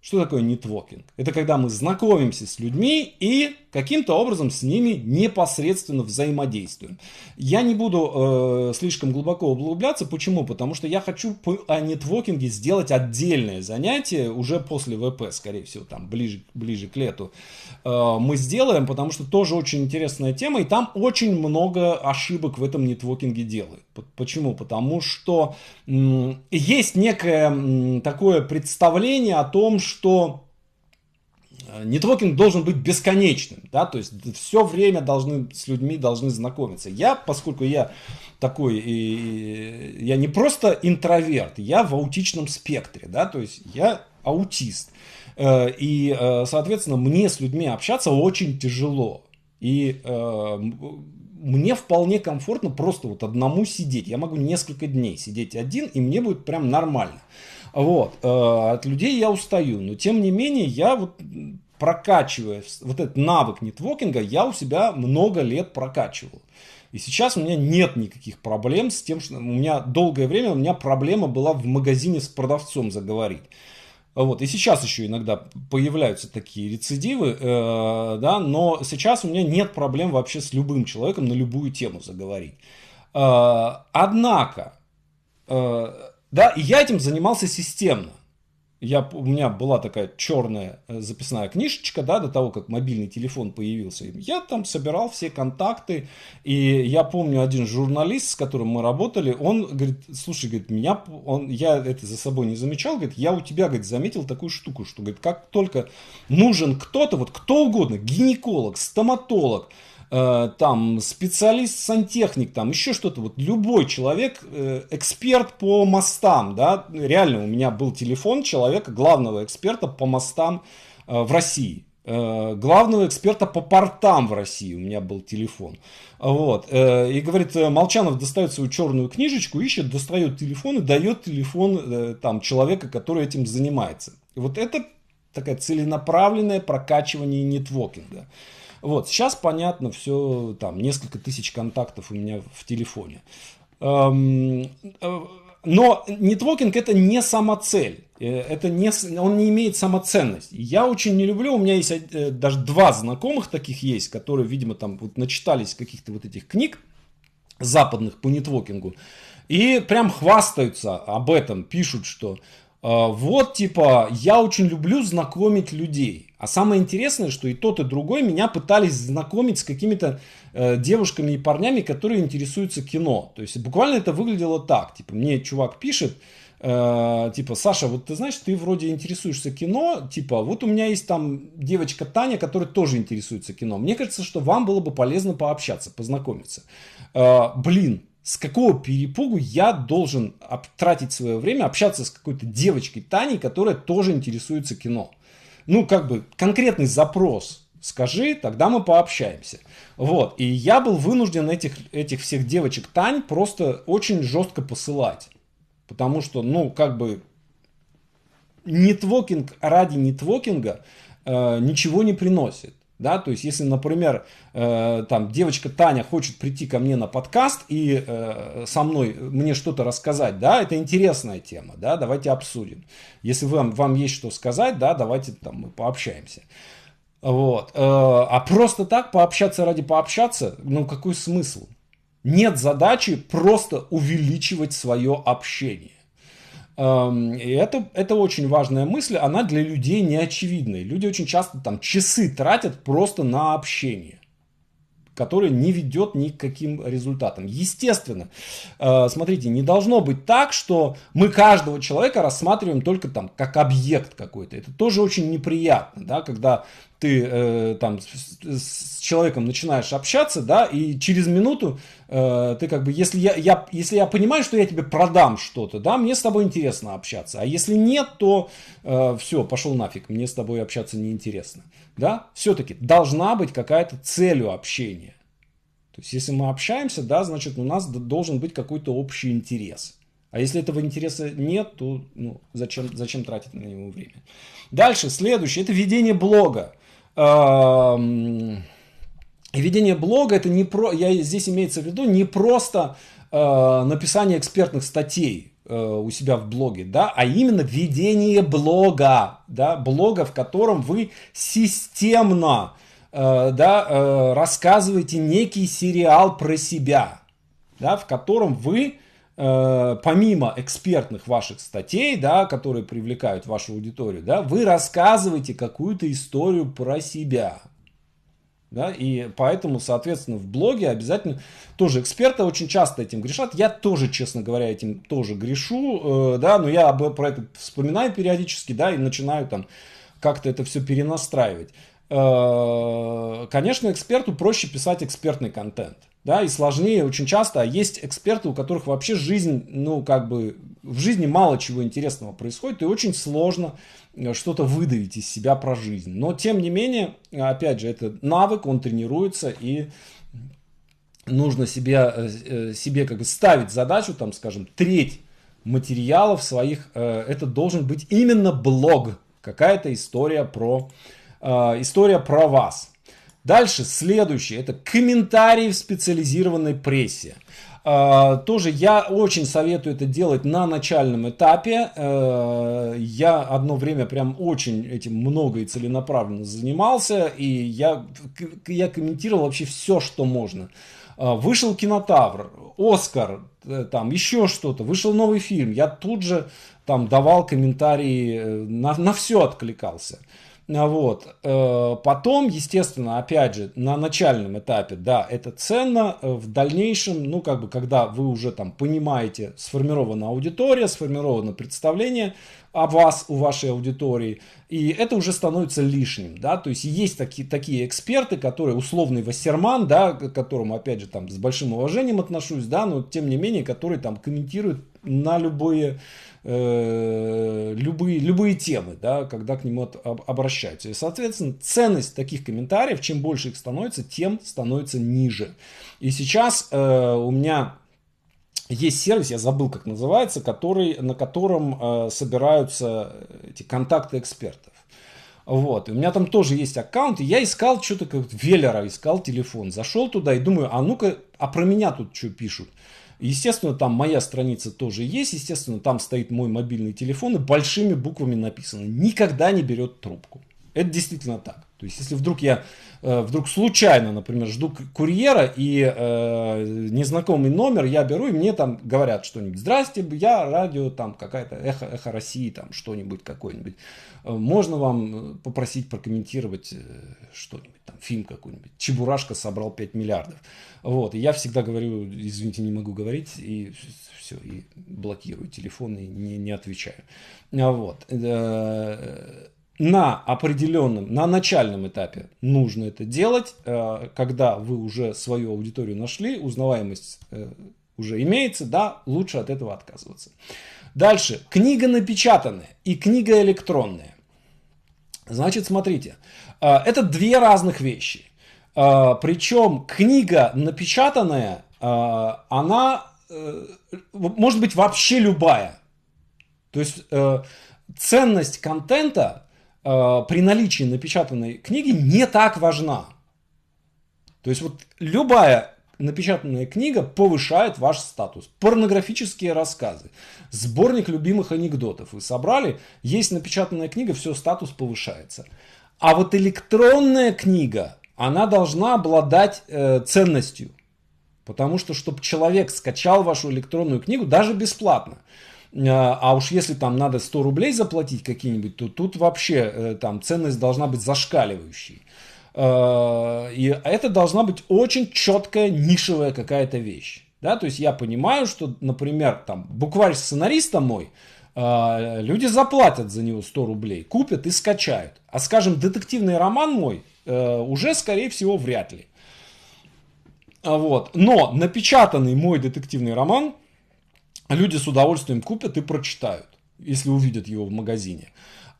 Что такое нетворкинг? Это когда мы знакомимся с людьми и каким-то образом с ними непосредственно взаимодействуем. Я не буду э, слишком глубоко углубляться. Почему? Потому что я хочу по, о а нетворкинге сделать отдельное занятие уже после ВП, скорее всего, там ближе, ближе к лету. Э, мы сделаем, потому что тоже очень интересная тема, и там очень много ошибок в этом нетворкинге делают. Почему? Потому что э, есть некое э, такое представление о том, что Э, нетворкинг должен быть бесконечным, да, то есть все время должны с людьми должны знакомиться. Я, поскольку я такой, и, я не просто интроверт, я в аутичном спектре, да, то есть я аутист. Э, и, э, соответственно, мне с людьми общаться очень тяжело. И мне вполне комфортно просто вот одному сидеть. Я могу несколько дней сидеть один, и мне будет прям нормально. Вот. Э, от людей я устаю, но тем не менее я вот прокачивая вот этот навык нетворкинга, я у себя много лет прокачивал. И сейчас у меня нет никаких проблем с тем, что у меня долгое время у меня проблема была в магазине с продавцом заговорить. Вот. И сейчас еще иногда появляются такие рецидивы, э, да, но сейчас у меня нет проблем вообще с любым человеком на любую тему заговорить. Э, однако, э, да, и я этим занимался системно. Я, у меня была такая черная э, записная книжечка, да, до того, как мобильный телефон появился. Я там собирал все контакты, и я помню один журналист, с которым мы работали, он говорит, слушай, говорит, меня, он, я это за собой не замечал, говорит, я у тебя, говорит, заметил такую штуку, что, говорит, как только нужен кто-то, вот кто угодно, гинеколог, стоматолог, Э, там специалист, сантехник, там еще что-то, вот любой человек, э, эксперт по мостам, да, реально у меня был телефон человека, главного эксперта по мостам э, в России главного эксперта по портам в России. У меня был телефон. Вот. И говорит, Молчанов достает свою черную книжечку, ищет, достает телефон и дает телефон там, человека, который этим занимается. И вот это такая целенаправленное прокачивание нетворкинга. Вот, сейчас понятно, все там, несколько тысяч контактов у меня в телефоне. Эм, э, но нетворкинг это не самоцель, э, это не, он не имеет самоценность. Я очень не люблю, у меня есть э, даже два знакомых таких есть, которые, видимо, там вот начитались каких-то вот этих книг западных по нетворкингу. И прям хвастаются об этом, пишут, что вот, типа, я очень люблю знакомить людей. А самое интересное, что и тот, и другой меня пытались знакомить с какими-то э, девушками и парнями, которые интересуются кино. То есть буквально это выглядело так. Типа мне чувак пишет, э, типа, Саша, вот ты знаешь, ты вроде интересуешься кино, типа, вот у меня есть там девочка Таня, которая тоже интересуется кино. Мне кажется, что вам было бы полезно пообщаться, познакомиться. Э, блин, с какого перепугу я должен тратить свое время общаться с какой-то девочкой Таней, которая тоже интересуется кино? ну, как бы конкретный запрос скажи, тогда мы пообщаемся. Вот, и я был вынужден этих, этих всех девочек Тань просто очень жестко посылать. Потому что, ну, как бы, нетвокинг ради нетвокинга э, ничего не приносит. Да, то есть, если, например, э, там девочка Таня хочет прийти ко мне на подкаст и э, со мной мне что-то рассказать, да, это интересная тема, да, давайте обсудим. Если вам, вам есть что сказать, да, давайте там мы пообщаемся. Вот. Э, а просто так пообщаться ради пообщаться, ну какой смысл? Нет задачи просто увеличивать свое общение. Эм, и это, это очень важная мысль, она для людей неочевидная. Люди очень часто там часы тратят просто на общение которое не ведет ни к каким результатам. Естественно, э, смотрите, не должно быть так, что мы каждого человека рассматриваем только там как объект какой-то. Это тоже очень неприятно, да, когда ты э, там с, с человеком начинаешь общаться, да, и через минуту э, ты как бы, если я, я, если я понимаю, что я тебе продам что-то, да, мне с тобой интересно общаться, а если нет, то э, все, пошел нафиг, мне с тобой общаться неинтересно, да, все-таки должна быть какая-то цель у общения. То есть, если мы общаемся, да, значит, у нас должен быть какой-то общий интерес. А если этого интереса нет, то ну, зачем, зачем тратить на него время? Дальше, следующее, это ведение блога. И ведение блога это не про, я здесь имеется в виду не просто э, написание экспертных статей э, у себя в блоге, да, а именно ведение блога, да, блога, в котором вы системно, э, да, э, рассказываете некий сериал про себя, да, в котором вы Э, помимо экспертных ваших статей, да, которые привлекают вашу аудиторию, да, вы рассказываете какую-то историю про себя. Да, и поэтому, соответственно, в блоге обязательно тоже эксперты очень часто этим грешат. Я тоже, честно говоря, этим тоже грешу, э, да, но я об, про это вспоминаю периодически, да, и начинаю там как-то это все перенастраивать. Э, конечно, эксперту проще писать экспертный контент да, и сложнее очень часто. А есть эксперты, у которых вообще жизнь, ну, как бы, в жизни мало чего интересного происходит, и очень сложно э, что-то выдавить из себя про жизнь. Но, тем не менее, опять же, это навык, он тренируется, и нужно себе, э, э, себе как бы ставить задачу, там, скажем, треть материалов своих, это должен быть именно блог, какая-то история про, история про вас. Дальше следующее, это комментарии в специализированной прессе. А, тоже я очень советую это делать на начальном этапе. А, я одно время прям очень этим много и целенаправленно занимался. И я, я комментировал вообще все, что можно. А, вышел кинотавр, Оскар, э, там еще что-то, вышел новый фильм. Я тут же там давал комментарии, э, на, на все откликался. А, вот. Э, потом, естественно, опять же, на начальном этапе, да, это ценно. Э, в дальнейшем, ну, как бы, когда вы уже там понимаете, сформирована аудитория, сформировано представление о вас, у вашей аудитории, и это уже становится лишним, да, то есть есть такие, такие эксперты, которые, условный Вассерман, да, к которому, опять же, там, с большим уважением отношусь, да, но тем не менее, который там комментирует на любые Э, любые, любые темы, да, когда к нему от, об, обращаются. И, соответственно, ценность таких комментариев, чем больше их становится, тем становится ниже. И сейчас э, у меня есть сервис, я забыл, как называется, который, на котором э, собираются эти контакты экспертов. Вот. И у меня там тоже есть аккаунт, и я искал что-то как Велера, искал телефон. Зашел туда и думаю, а ну-ка, а про меня тут что пишут? Естественно, там моя страница тоже есть. Естественно, там стоит мой мобильный телефон и большими буквами написано. Никогда не берет трубку. Это действительно так. То есть, если вдруг я э, вдруг случайно, например, жду курьера и э, незнакомый номер я беру, и мне там говорят что-нибудь. Здрасте, я радио, там какая-то эхо, эхо России, там что-нибудь какое-нибудь. Э, можно вам э, попросить прокомментировать э, что-нибудь, там фильм какой-нибудь. Чебурашка собрал 5 миллиардов. Вот, и я всегда говорю, извините, не могу говорить, и все, и блокирую телефон, и не, не отвечаю. А вот на определенном, на начальном этапе нужно это делать, э, когда вы уже свою аудиторию нашли, узнаваемость э, уже имеется, да, лучше от этого отказываться. Дальше, книга напечатанная и книга электронная. Значит, смотрите, э, это две разных вещи. Причем книга напечатанная, она может быть вообще любая. То есть ценность контента Э, при наличии напечатанной книги не так важна. То есть вот любая напечатанная книга повышает ваш статус. Порнографические рассказы, сборник любимых анекдотов. Вы собрали, есть напечатанная книга, все, статус повышается. А вот электронная книга, она должна обладать э, ценностью. Потому что, чтобы человек скачал вашу электронную книгу, даже бесплатно, а, а уж если там надо 100 рублей заплатить какие-нибудь, то тут вообще э, там ценность должна быть зашкаливающей. А, и это должна быть очень четкая нишевая какая-то вещь. Да, то есть я понимаю, что, например, там букварь сценариста мой, а, люди заплатят за него 100 рублей, купят и скачают. А скажем, детективный роман мой э, уже, скорее всего, вряд ли. Вот. Но напечатанный мой детективный роман – а люди с удовольствием купят и прочитают, если увидят его в магазине.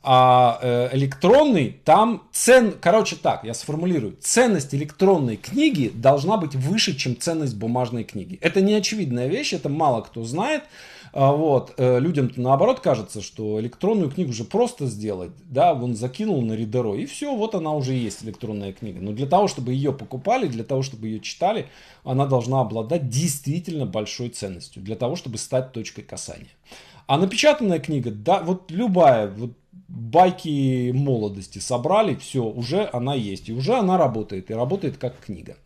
А э, электронный, там цен, короче так, я сформулирую, ценность электронной книги должна быть выше, чем ценность бумажной книги. Это не очевидная вещь, это мало кто знает. А вот. Э, людям-то наоборот кажется, что электронную книгу же просто сделать. Да, вон закинул на ридеро, и все, вот она уже есть, электронная книга. Но для того, чтобы ее покупали, для того, чтобы ее читали, она должна обладать действительно большой ценностью. Для того, чтобы стать точкой касания. А напечатанная книга, да, вот любая, вот байки молодости собрали, все, уже она есть, и уже она работает, и работает как книга.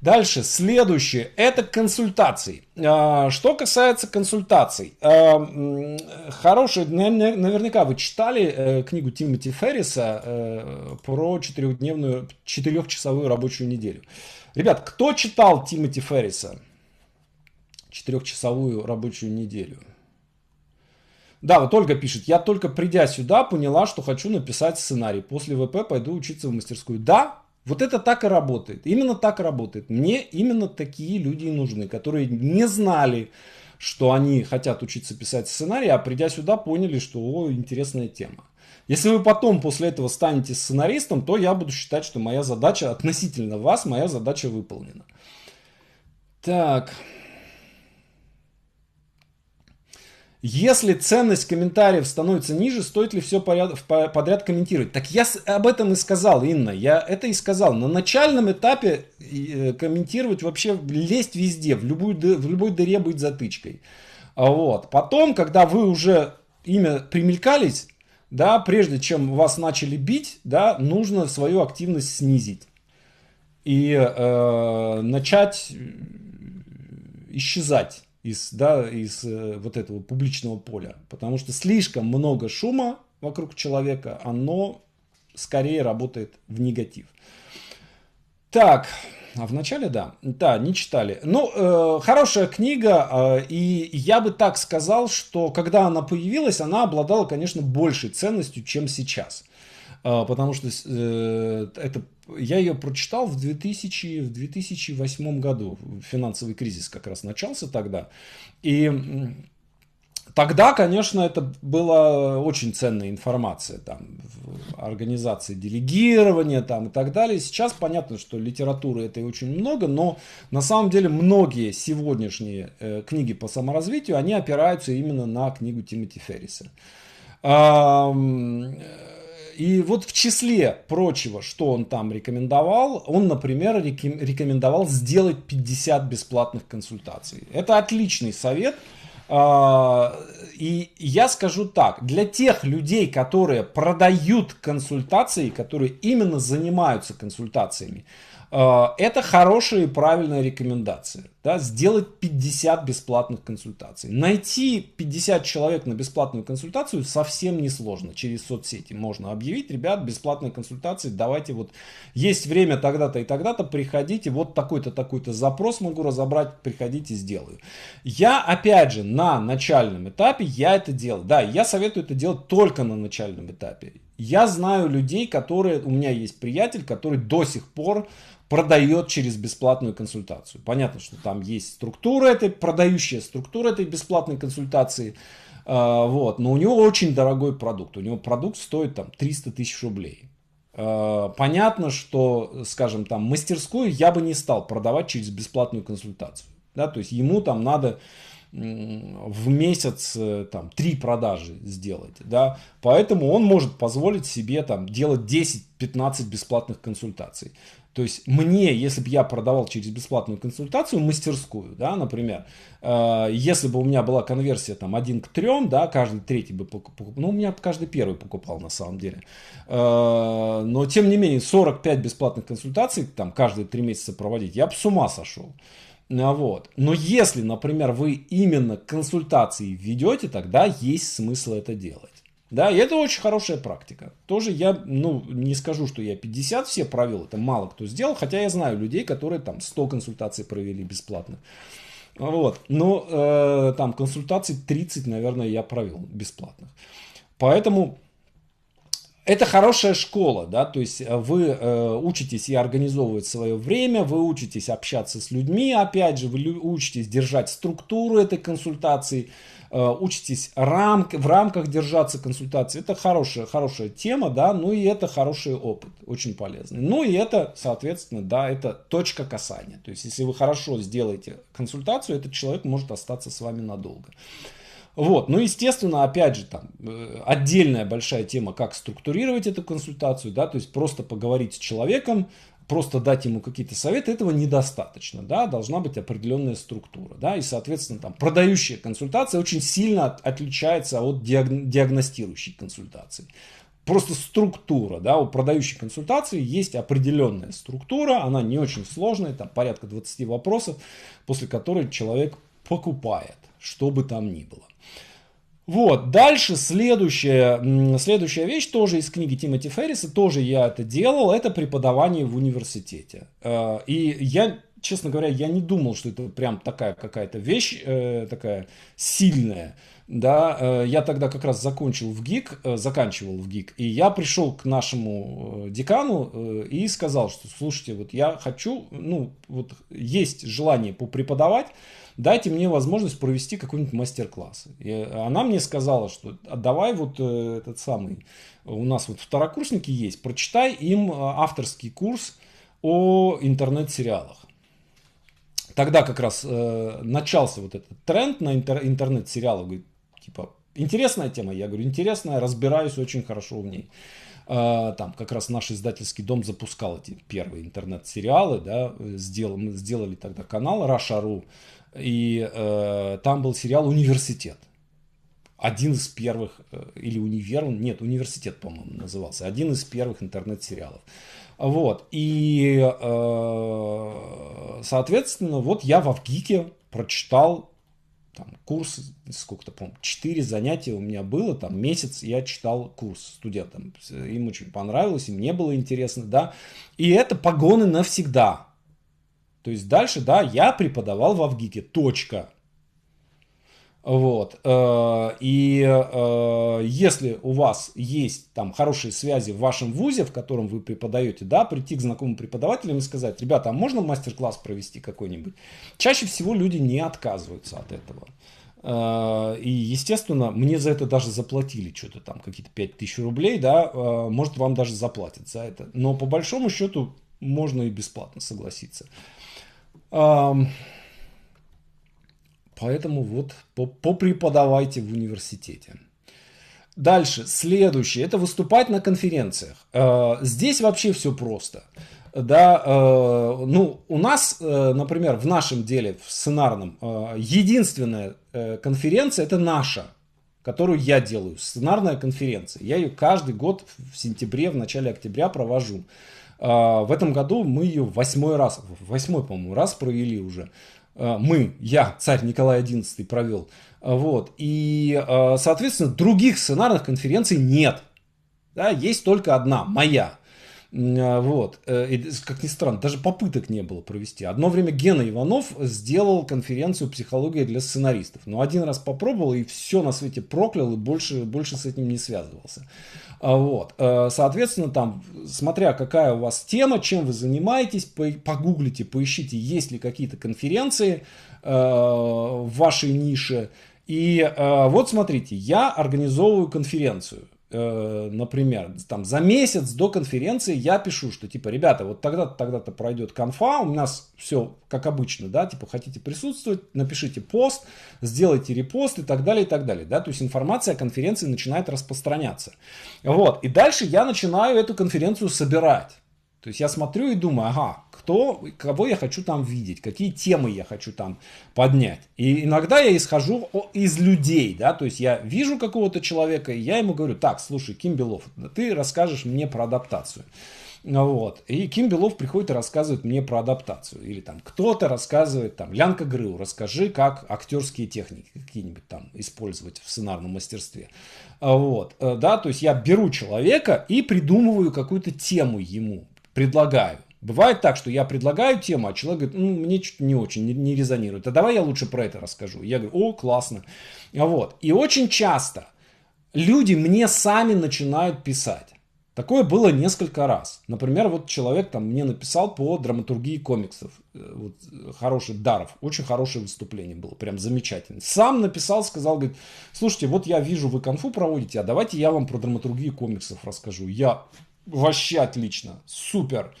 Дальше, следующее, это консультации. А, что касается консультаций, а, хорошие, ну, наверняка вы читали э, книгу Тимоти Ферриса э, про четырехдневную, четырехчасовую рабочую неделю. Ребят, кто читал Тимоти Ферриса? Четырехчасовую рабочую неделю. Да, вот Ольга пишет, я только придя сюда поняла, что хочу написать сценарий. После ВП пойду учиться в мастерскую. Да, вот это так и работает. Именно так и работает. Мне именно такие люди и нужны, которые не знали, что они хотят учиться писать сценарий, а придя сюда, поняли, что о, интересная тема. Если вы потом после этого станете сценаристом, то я буду считать, что моя задача относительно вас, моя задача выполнена. Так. Если ценность комментариев становится ниже, стоит ли все подряд комментировать? Так я об этом и сказал, Инна. Я это и сказал. На начальном этапе э, комментировать вообще лезть везде. В, любую, в любой дыре быть затычкой. А вот. Потом, когда вы уже имя примелькались, да, прежде чем вас начали бить, да, нужно свою активность снизить. И э, начать исчезать из, да, из э, вот этого публичного поля. Потому что слишком много шума вокруг человека, оно скорее работает в негатив. Так, а в начале, да, да, не читали. Ну, э, хорошая книга, э, и я бы так сказал, что когда она появилась, она обладала, конечно, большей ценностью, чем сейчас. Э, потому что э, это я ее прочитал в, 2000, в 2008 году. Финансовый кризис как раз начался тогда. И Тогда, конечно, это была очень ценная информация, там, организации делегирования там, и так далее. Сейчас понятно, что литературы этой очень много, но на самом деле многие сегодняшние э, книги по саморазвитию, они опираются именно на книгу Тимоти Ферриса. Эм, и вот в числе прочего, что он там рекомендовал, он, например, рекомендовал сделать 50 бесплатных консультаций. Это отличный совет. А, и я скажу так, для тех людей, которые продают консультации, которые именно занимаются консультациями, а, это хорошая и правильная рекомендация. Да? Сделать 50 бесплатных консультаций. Найти 50 человек на бесплатную консультацию совсем не сложно Через соцсети можно объявить, ребят, бесплатные консультации, давайте вот, есть время тогда-то и тогда-то, приходите, вот такой-то, такой-то запрос могу разобрать, приходите, сделаю. Я, опять же, на начальном этапе я это делал. Да, я советую это делать только на начальном этапе. Я знаю людей, которые, у меня есть приятель, который до сих пор продает через бесплатную консультацию. Понятно, что там есть структура этой, продающая структура этой бесплатной консультации, а, вот, но у него очень дорогой продукт, у него продукт стоит там 300 тысяч рублей. А, понятно, что, скажем, там мастерскую я бы не стал продавать через бесплатную консультацию. Да, то есть ему там надо в месяц э, там три продажи сделать, да, поэтому он может позволить себе там делать 10-15 бесплатных консультаций. То есть мне, если бы я продавал через бесплатную консультацию мастерскую, да, например, э, если бы у меня была конверсия там один к трем, да, каждый третий бы покупал, ну у меня каждый первый покупал на самом деле, э, но тем не менее 45 бесплатных консультаций там каждые три месяца проводить, я бы с ума сошел. А вот. Но если, например, вы именно консультации ведете, тогда есть смысл это делать. Да, и это очень хорошая практика. Тоже я, ну, не скажу, что я 50 все провел, это мало кто сделал, хотя я знаю людей, которые там 100 консультаций провели бесплатно. Вот, но э, там консультаций 30, наверное, я провел бесплатных. Поэтому это хорошая школа, да, то есть э, вы э, учитесь и организовывать свое время, вы учитесь общаться с людьми, опять же, вы учитесь держать структуру этой консультации, Э, учитесь рамк, в рамках держаться консультации. Это хорошая, хорошая тема, да, ну и это хороший опыт, очень полезный. Ну и это, соответственно, да, это точка касания. То есть, если вы хорошо сделаете консультацию, этот человек может остаться с вами надолго. Вот, ну, естественно, опять же, там э, отдельная большая тема, как структурировать эту консультацию, да, то есть просто поговорить с человеком, просто дать ему какие-то советы, этого недостаточно, да, должна быть определенная структура, да, и, соответственно, там продающая консультация очень сильно от, отличается от диаг, диагностирующей консультации. Просто структура, да, у продающей консультации есть определенная структура, она не очень сложная, там порядка 20 вопросов, после которой человек покупает, что бы там ни было. Вот, дальше следующая, следующая вещь тоже из книги Тимоти Ферриса, тоже я это делал, это преподавание в университете. Э, и я, честно говоря, я не думал, что это прям такая какая-то вещь, э, такая сильная. Да, э, я тогда как раз закончил в ГИК, заканчивал в ГИК, и я пришел к нашему декану и сказал, что, слушайте, вот я хочу, ну, вот есть желание попреподавать, дайте мне возможность провести какой-нибудь мастер-класс. И она мне сказала, что «А давай вот э, этот самый, у нас вот второкурсники есть, прочитай им э, авторский курс о интернет-сериалах. Тогда как раз э, начался вот этот тренд на интер- интернет-сериалы. Говорит, типа, интересная тема? Я говорю, интересная, разбираюсь очень хорошо в ней э, там как раз наш издательский дом запускал эти первые интернет-сериалы, да, сделали, сделали тогда канал Russia.ru, и э, там был сериал «Университет». Один из первых, э, или «Универ», нет, «Университет», по-моему, назывался. Один из первых интернет-сериалов. Вот, и, э, соответственно, вот я в Авгике прочитал там, курс, сколько-то, помню, четыре занятия у меня было, там, месяц я читал курс студентам. Им очень понравилось, им не было интересно, да. И это погоны навсегда. То есть дальше, да, я преподавал в Авгике, точка. Вот. Э, и э, если у вас есть там хорошие связи в вашем вузе, в котором вы преподаете, да, прийти к знакомым преподавателям и сказать, ребята, а можно мастер-класс провести какой-нибудь? Чаще всего люди не отказываются от этого. Э, и, естественно, мне за это даже заплатили что-то там, какие-то 5000 рублей, да, может, вам даже заплатят за это. Но по большому счету можно и бесплатно согласиться поэтому вот попреподавайте в университете. Дальше, следующее, это выступать на конференциях. Э, здесь вообще все просто. Да, э, ну, у нас, э, например, в нашем деле, в сценарном, единственная конференция это наша, которую я делаю, сценарная конференция. Я ее каждый год в сентябре, в начале октября провожу. А, в этом году мы ее восьмой раз, восьмой, по-моему, раз провели уже. А, мы, я, царь Николай XI провел. А, вот. И, соответственно, других сценарных конференций нет. Да, есть только одна, моя, а, вот. Э, и, как ни странно, даже попыток не было провести. Одно время Гена Иванов сделал конференцию «Психология для сценаристов». Но один раз попробовал и все на свете проклял и больше, больше с этим не связывался. А вот. Э, соответственно, там, смотря какая у вас тема, чем вы занимаетесь, погуглите, поищите, есть ли какие-то конференции э, в вашей нише. И вот смотрите, я организовываю конференцию – Э, например, там за месяц до конференции я пишу, что типа, ребята, вот тогда-то, тогда-то пройдет конфа, у нас все как обычно, да, типа, хотите присутствовать, напишите пост, сделайте репост и так далее, и так далее, да, то есть информация о конференции начинает распространяться. Вот, и дальше я начинаю эту конференцию собирать. То есть я смотрю и думаю, ага, кто, кого я хочу там видеть, какие темы я хочу там поднять. И иногда я исхожу из людей, да, то есть я вижу какого-то человека, и я ему говорю, так, слушай, Ким Белов, ты расскажешь мне про адаптацию. Ну вот. И Ким Белов приходит и рассказывает мне про адаптацию. Или там кто-то рассказывает, там, Лянка Грыл, расскажи, как актерские техники какие-нибудь там использовать в сценарном мастерстве. Вот. Э, да, то есть я беру человека и придумываю какую-то тему ему предлагаю. Бывает так, что я предлагаю тему, а человек говорит, ну, мне что-то не очень, не, не резонирует. А давай я лучше про это расскажу. Я говорю, о, классно. А вот. И очень часто люди мне сами начинают писать. Такое было несколько раз. Например, вот человек там мне написал по драматургии комиксов. Э, вот, э, хороший Даров. Очень хорошее выступление было. Прям замечательно. Сам написал, сказал, говорит, слушайте, вот я вижу, вы конфу проводите, а давайте я вам про драматургию комиксов расскажу. Я вообще отлично, супер.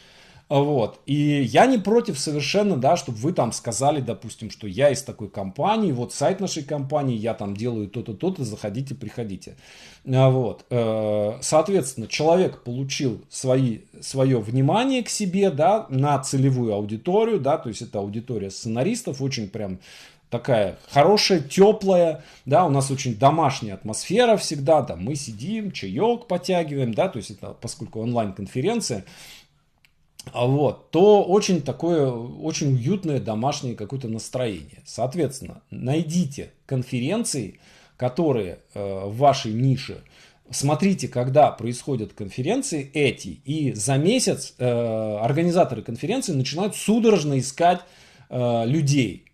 Вот. И я не против совершенно, да, чтобы вы там сказали, допустим, что я из такой компании, вот сайт нашей компании, я там делаю то-то, то-то, заходите, приходите. А, вот. Э, соответственно, человек получил свои, свое внимание к себе, да, на целевую аудиторию, да, то есть это аудитория сценаристов, очень прям такая хорошая, теплая, да, у нас очень домашняя атмосфера всегда, да, мы сидим, чаек потягиваем, да, то есть это поскольку онлайн-конференция, а вот, то очень такое, очень уютное домашнее какое-то настроение. Соответственно, найдите конференции, которые э, в вашей нише, смотрите, когда происходят конференции эти, и за месяц э, организаторы конференции начинают судорожно искать э, людей,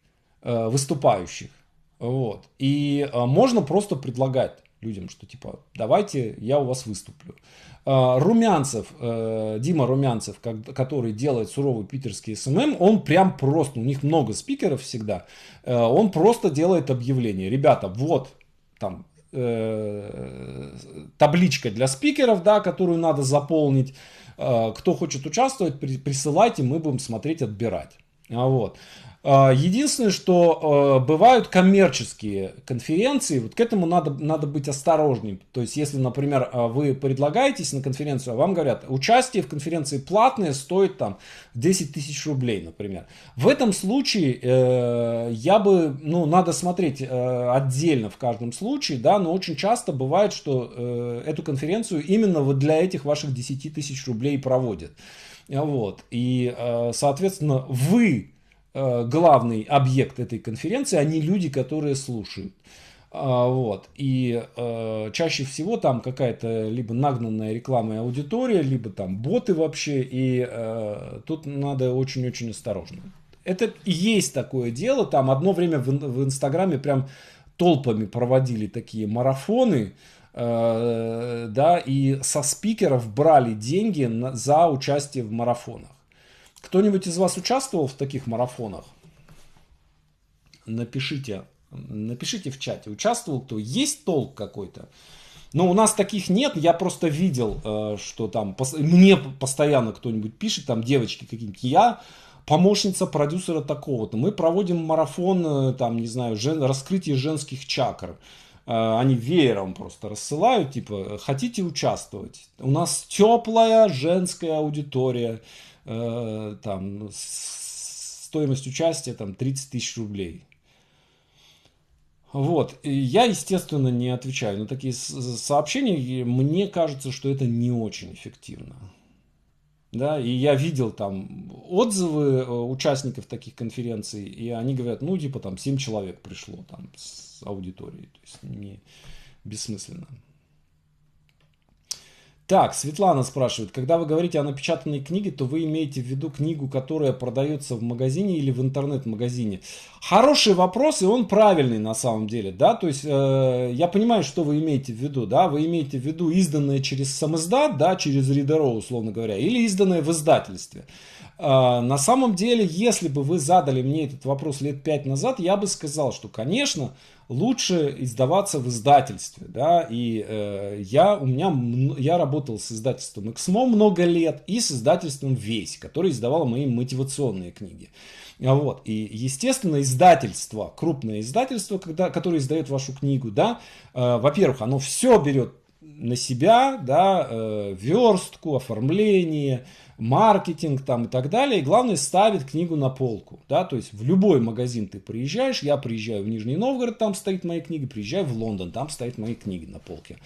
Э, выступающих. Вот. И э, можно просто предлагать людям, что типа давайте я у вас выступлю. Э, Румянцев, Дима Румянцев, который делает суровый питерский СММ, он прям просто, у них много спикеров всегда, он просто делает объявление. Ребята, вот там табличка для спикеров, да, которую надо заполнить. Кто хочет участвовать, присылайте, мы будем смотреть, отбирать. А вот. А, единственное, что а, бывают коммерческие конференции, вот к этому надо, надо быть осторожным. То есть, если, например, а, вы предлагаетесь на конференцию, а вам говорят, участие в конференции платное стоит там 10 тысяч рублей, например. В этом случае э, я бы, ну, надо смотреть э, отдельно в каждом случае, да, но очень часто бывает, что э, эту конференцию именно вот для этих ваших 10 тысяч рублей проводят. Вот. И, соответственно, вы Э, главный объект этой конференции, они люди, которые слушают. А, вот. И э, чаще всего там какая-то либо нагнанная реклама и аудитория, либо там боты вообще. И э, тут надо очень-очень осторожно. Это и есть такое дело. Там одно время в, в Инстаграме прям толпами проводили такие марафоны. Э, да, и со спикеров брали деньги на, за участие в марафонах. Кто-нибудь из вас участвовал в таких марафонах? Напишите, напишите в чате, участвовал кто? Есть толк какой-то? Но у нас таких нет, я просто видел, э, что там мне постоянно кто-нибудь пишет, там девочки какие-нибудь, я помощница продюсера такого-то. Мы проводим марафон, э, там, не знаю, жен, раскрытие женских чакр. Э, они веером просто рассылают, типа, хотите участвовать? У нас теплая женская аудитория. Э, там, стоимость участия там, 30 тысяч рублей. Вот. я, естественно, не отвечаю на такие сообщения. Мне кажется, что это не очень эффективно. Да, и я видел там отзывы э, участников таких конференций, и они говорят, ну, типа там 7 человек пришло там с аудиторией. То есть не бессмысленно. Так, Светлана спрашивает, когда вы говорите о напечатанной книге, то вы имеете в виду книгу, которая продается в магазине или в интернет-магазине? Хороший вопрос, и он правильный на самом деле, да, то есть э, я понимаю, что вы имеете в виду, да, вы имеете в виду изданное через самоздат, да, через ридеро, условно говоря, или изданное в издательстве. А, на самом деле, если бы вы задали мне этот вопрос лет пять назад, я бы сказал, что, конечно, лучше издаваться в издательстве, да, и э, я, у меня, я работал с издательством «Эксмо» много лет и с издательством «Весь», который издавало мои мотивационные книги. А вот. И, естественно, издательство, крупное издательство, когда, которое издает вашу книгу, да, э, во-первых, оно все берет на себя, да, э, верстку, оформление, маркетинг там и так далее. И главное, ставит книгу на полку, да, то есть в любой магазин ты приезжаешь, я приезжаю в Нижний Новгород, там стоит мои книги, приезжаю в Лондон, там стоят мои книги на полке.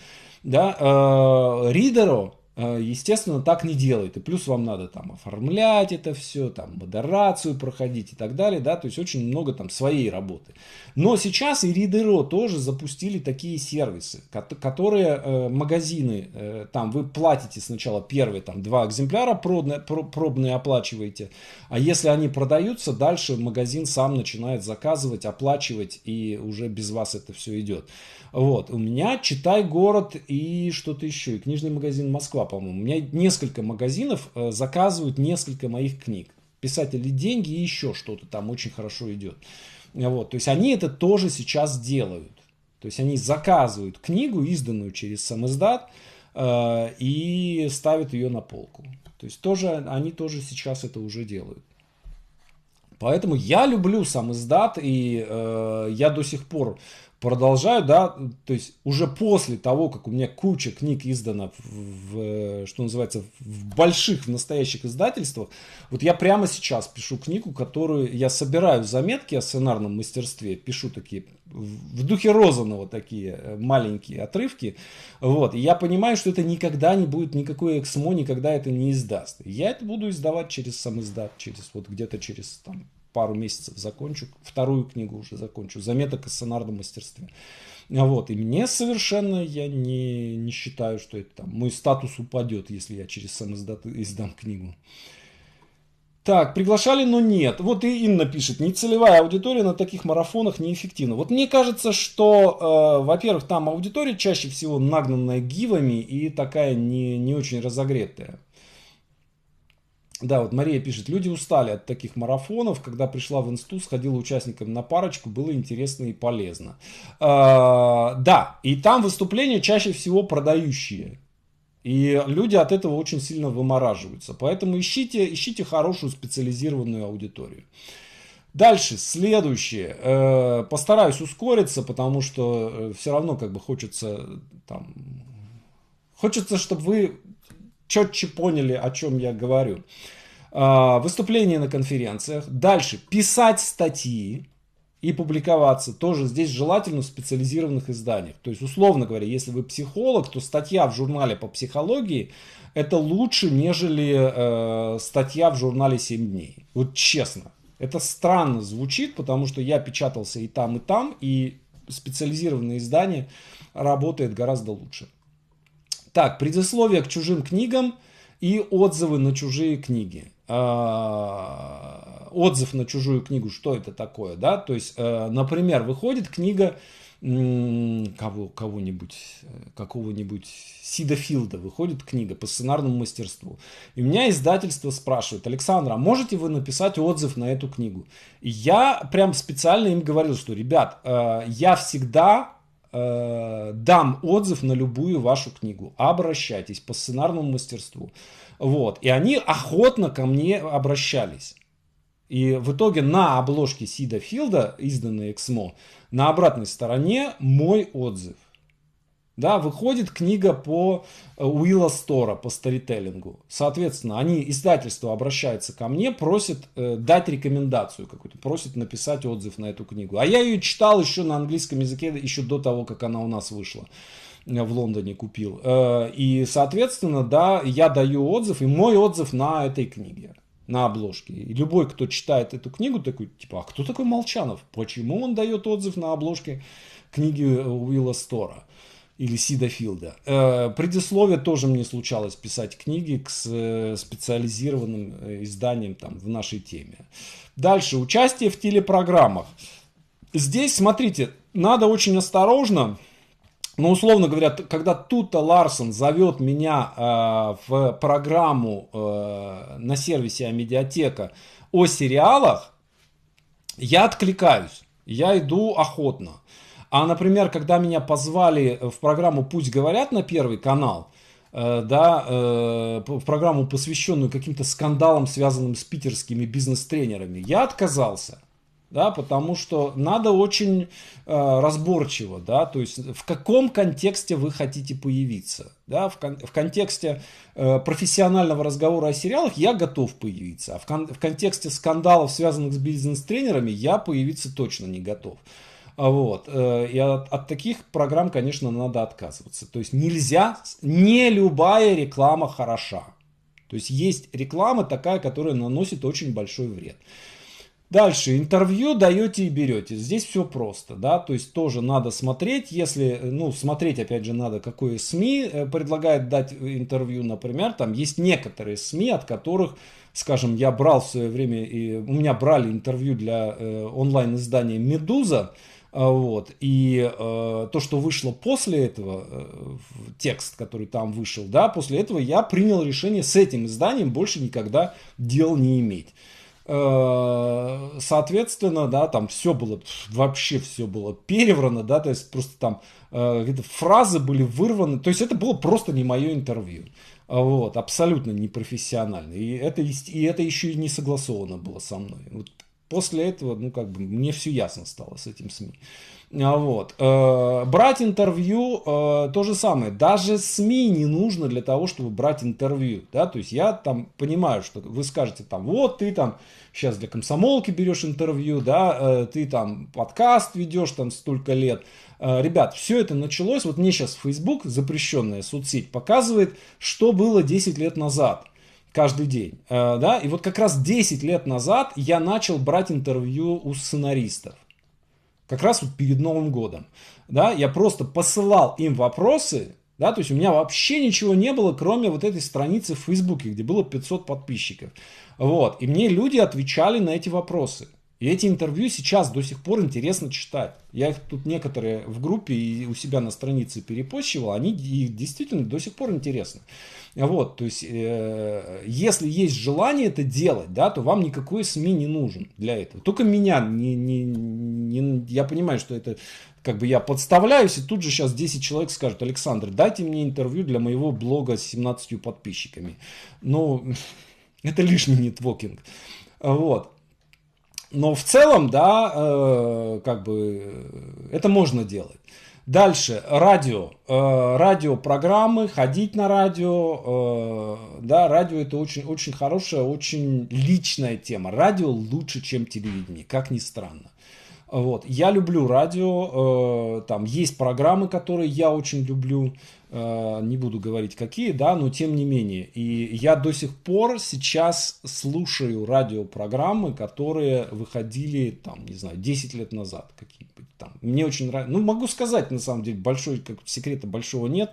Да, э, Ридеро а, естественно, так не делает. И плюс вам надо там оформлять это все, там модерацию проходить и так далее, да, то есть очень много там своей работы. Но сейчас и Ридеро тоже запустили такие сервисы, которые э, магазины, э, там вы платите сначала первые там два экземпляра, пробные, пробные оплачиваете, а если они продаются, дальше магазин сам начинает заказывать, оплачивать и уже без вас это все идет. Вот, у меня читай город и что-то еще, и книжный магазин Москва по-моему. У меня несколько магазинов э, заказывают несколько моих книг. Писатели деньги и еще что-то там очень хорошо идет. Вот, то есть они это тоже сейчас делают. То есть они заказывают книгу, изданную через Самиздат э, и ставят ее на полку. То есть тоже, они тоже сейчас это уже делают. Поэтому я люблю сам издат, и э, я до сих пор продолжаю, да, то есть уже после того, как у меня куча книг издана, в, в, э, что называется, в больших, в настоящих издательствах, вот я прямо сейчас пишу книгу, которую я собираю заметки о сценарном мастерстве, пишу такие в духе Розанова такие э, маленькие отрывки, вот, и я понимаю, что это никогда не будет никакой эксмо, никогда это не издаст. Я это буду издавать через сам издат, через вот где-то через там пару месяцев закончу, вторую книгу уже закончу, заметок о сценарном мастерстве. А вот, и мне совершенно, я не, не считаю, что это там, мой статус упадет, если я через сам издат, издам книгу. Так, приглашали, но нет. Вот и Инна пишет, нецелевая аудитория на таких марафонах неэффективна. Вот мне кажется, что, э, во-первых, там аудитория чаще всего нагнанная гивами и такая не, не очень разогретая. Да, вот Мария пишет, люди устали от таких марафонов, когда пришла в инсту, сходила участникам на парочку, было интересно и полезно. Э, да, и там выступления чаще всего продающие. И люди от этого очень сильно вымораживаются. Поэтому ищите, ищите хорошую специализированную аудиторию. Дальше, следующее. Э, постараюсь ускориться, потому что э, все равно как бы хочется там... Хочется, чтобы вы четче поняли, о чем я говорю. А, Выступления на конференциях. Дальше. Писать статьи и публиковаться тоже здесь желательно в специализированных изданиях. То есть, условно говоря, если вы психолог, то статья в журнале по психологии это лучше, нежели э, статья в журнале 7 дней. Вот честно. Это странно звучит, потому что я печатался и там, и там, и специализированные издания работают гораздо лучше. Так, предисловие к чужим книгам и отзывы на чужие книги. А, отзыв на чужую книгу, что это такое, да? То есть, э, например, выходит книга кого, кого-нибудь, э, какого-нибудь Сида Филда выходит книга по сценарному мастерству. И меня издательство спрашивает, Александр, а можете вы написать отзыв на эту книгу? И я прям специально им говорил, что, ребят, э, я всегда Э, дам отзыв на любую вашу книгу. Обращайтесь по сценарному мастерству. Вот. И они охотно ко мне обращались. И в итоге на обложке Сида Филда, изданной Эксмо, на обратной стороне мой отзыв. Да, выходит книга по э, Уилла Стора, по старителлингу. Соответственно, они, издательство обращается ко мне, просит э, дать рекомендацию какую-то, просит написать отзыв на эту книгу. А я ее читал еще на английском языке, еще до того, как она у нас вышла э, в Лондоне купил. Э, и, соответственно, да, я даю отзыв, и мой отзыв на этой книге на обложке. И любой, кто читает эту книгу, такой, типа, а кто такой Молчанов? Почему он дает отзыв на обложке книги э, Уилла Стора? или Сидофилда. Э, предисловие тоже мне случалось писать книги к специализированным э, изданиям там, в нашей теме. Дальше, участие в телепрограммах. Здесь, смотрите, надо очень осторожно, но ну, условно говоря, когда Тута Ларсон зовет меня э, в программу э, на сервисе Амедиатека о сериалах, я откликаюсь, я иду охотно. А, например, когда меня позвали э, в программу «Пусть говорят» на Первый канал, э, да, э, в программу, посвященную каким-то скандалам, связанным с питерскими бизнес-тренерами, я отказался да, потому что надо очень э, разборчиво, да, то есть в каком контексте вы хотите появиться, да, в, кон в контексте э, профессионального разговора о сериалах я готов появиться, а в, кон в контексте скандалов, связанных с бизнес-тренерами, я появиться точно не готов. А вот. Э, и от, от таких программ, конечно, надо отказываться. То есть нельзя, не любая реклама хороша. То есть есть реклама такая, которая наносит очень большой вред. Дальше, интервью даете и берете. Здесь все просто, да, то есть тоже надо смотреть, если, э, ну, смотреть, опять же, надо, какое СМИ э, предлагает дать интервью, например, там есть некоторые СМИ, от которых, скажем, я брал в свое время, и у меня брали интервью для э, онлайн-издания «Медуза», а, вот. И э, то, что вышло после этого, э, текст, который там вышел, да, после этого я принял решение с этим изданием больше никогда дел не иметь. Э, соответственно, да, там все было, вообще все было переврано, да, то есть просто там э, какие-то фразы были вырваны, то есть это было просто не мое интервью. А, вот, абсолютно непрофессионально. И это, и это еще и не согласовано было со мной. Вот после этого, ну, как бы, мне все ясно стало с этим СМИ. А, вот. Э, брать интервью э, то же самое. Даже СМИ не нужно для того, чтобы брать интервью. Да? То есть я там понимаю, что вы скажете там, вот ты там сейчас для комсомолки берешь интервью, да, э, ты там подкаст ведешь там столько лет. Ребят, все это началось, вот мне сейчас Facebook, запрещенная соцсеть, показывает, что было 10 лет назад – каждый день. Э, да? И вот как раз 10 лет назад я начал брать интервью у сценаристов. Как раз вот перед Новым годом. Да? Я просто посылал им вопросы, да, то есть у меня вообще ничего не было, кроме вот этой страницы в Фейсбуке, где было 500 подписчиков. Вот. И мне люди отвечали на эти вопросы. И эти интервью сейчас до сих пор интересно читать. Я их тут некоторые в группе и у себя на странице перепощивал, они действительно до сих пор интересны. Вот, то есть, э, если есть желание это делать, да, то вам никакой СМИ не нужен для этого. Только меня, не, не, не, я понимаю, что это как бы я подставляюсь, и тут же сейчас 10 человек скажут, Александр, дайте мне интервью для моего блога с 17 подписчиками. Ну, <laughs> это лишний нетворкинг. Вот. Но в целом, да, э, как бы э, это можно делать. Дальше, радио. Э, радиопрограммы, ходить на радио. Э, да, радио это очень, очень хорошая, очень личная тема. Радио лучше, чем телевидение, как ни странно. Вот. Я люблю радио, э, там есть программы, которые я очень люблю, э, не буду говорить какие, да, но тем не менее. И я до сих пор сейчас слушаю радиопрограммы, которые выходили, там, не знаю, 10 лет назад какие-нибудь там. Мне очень нравится, ну могу сказать, на самом деле, большой, как секрета большого нет,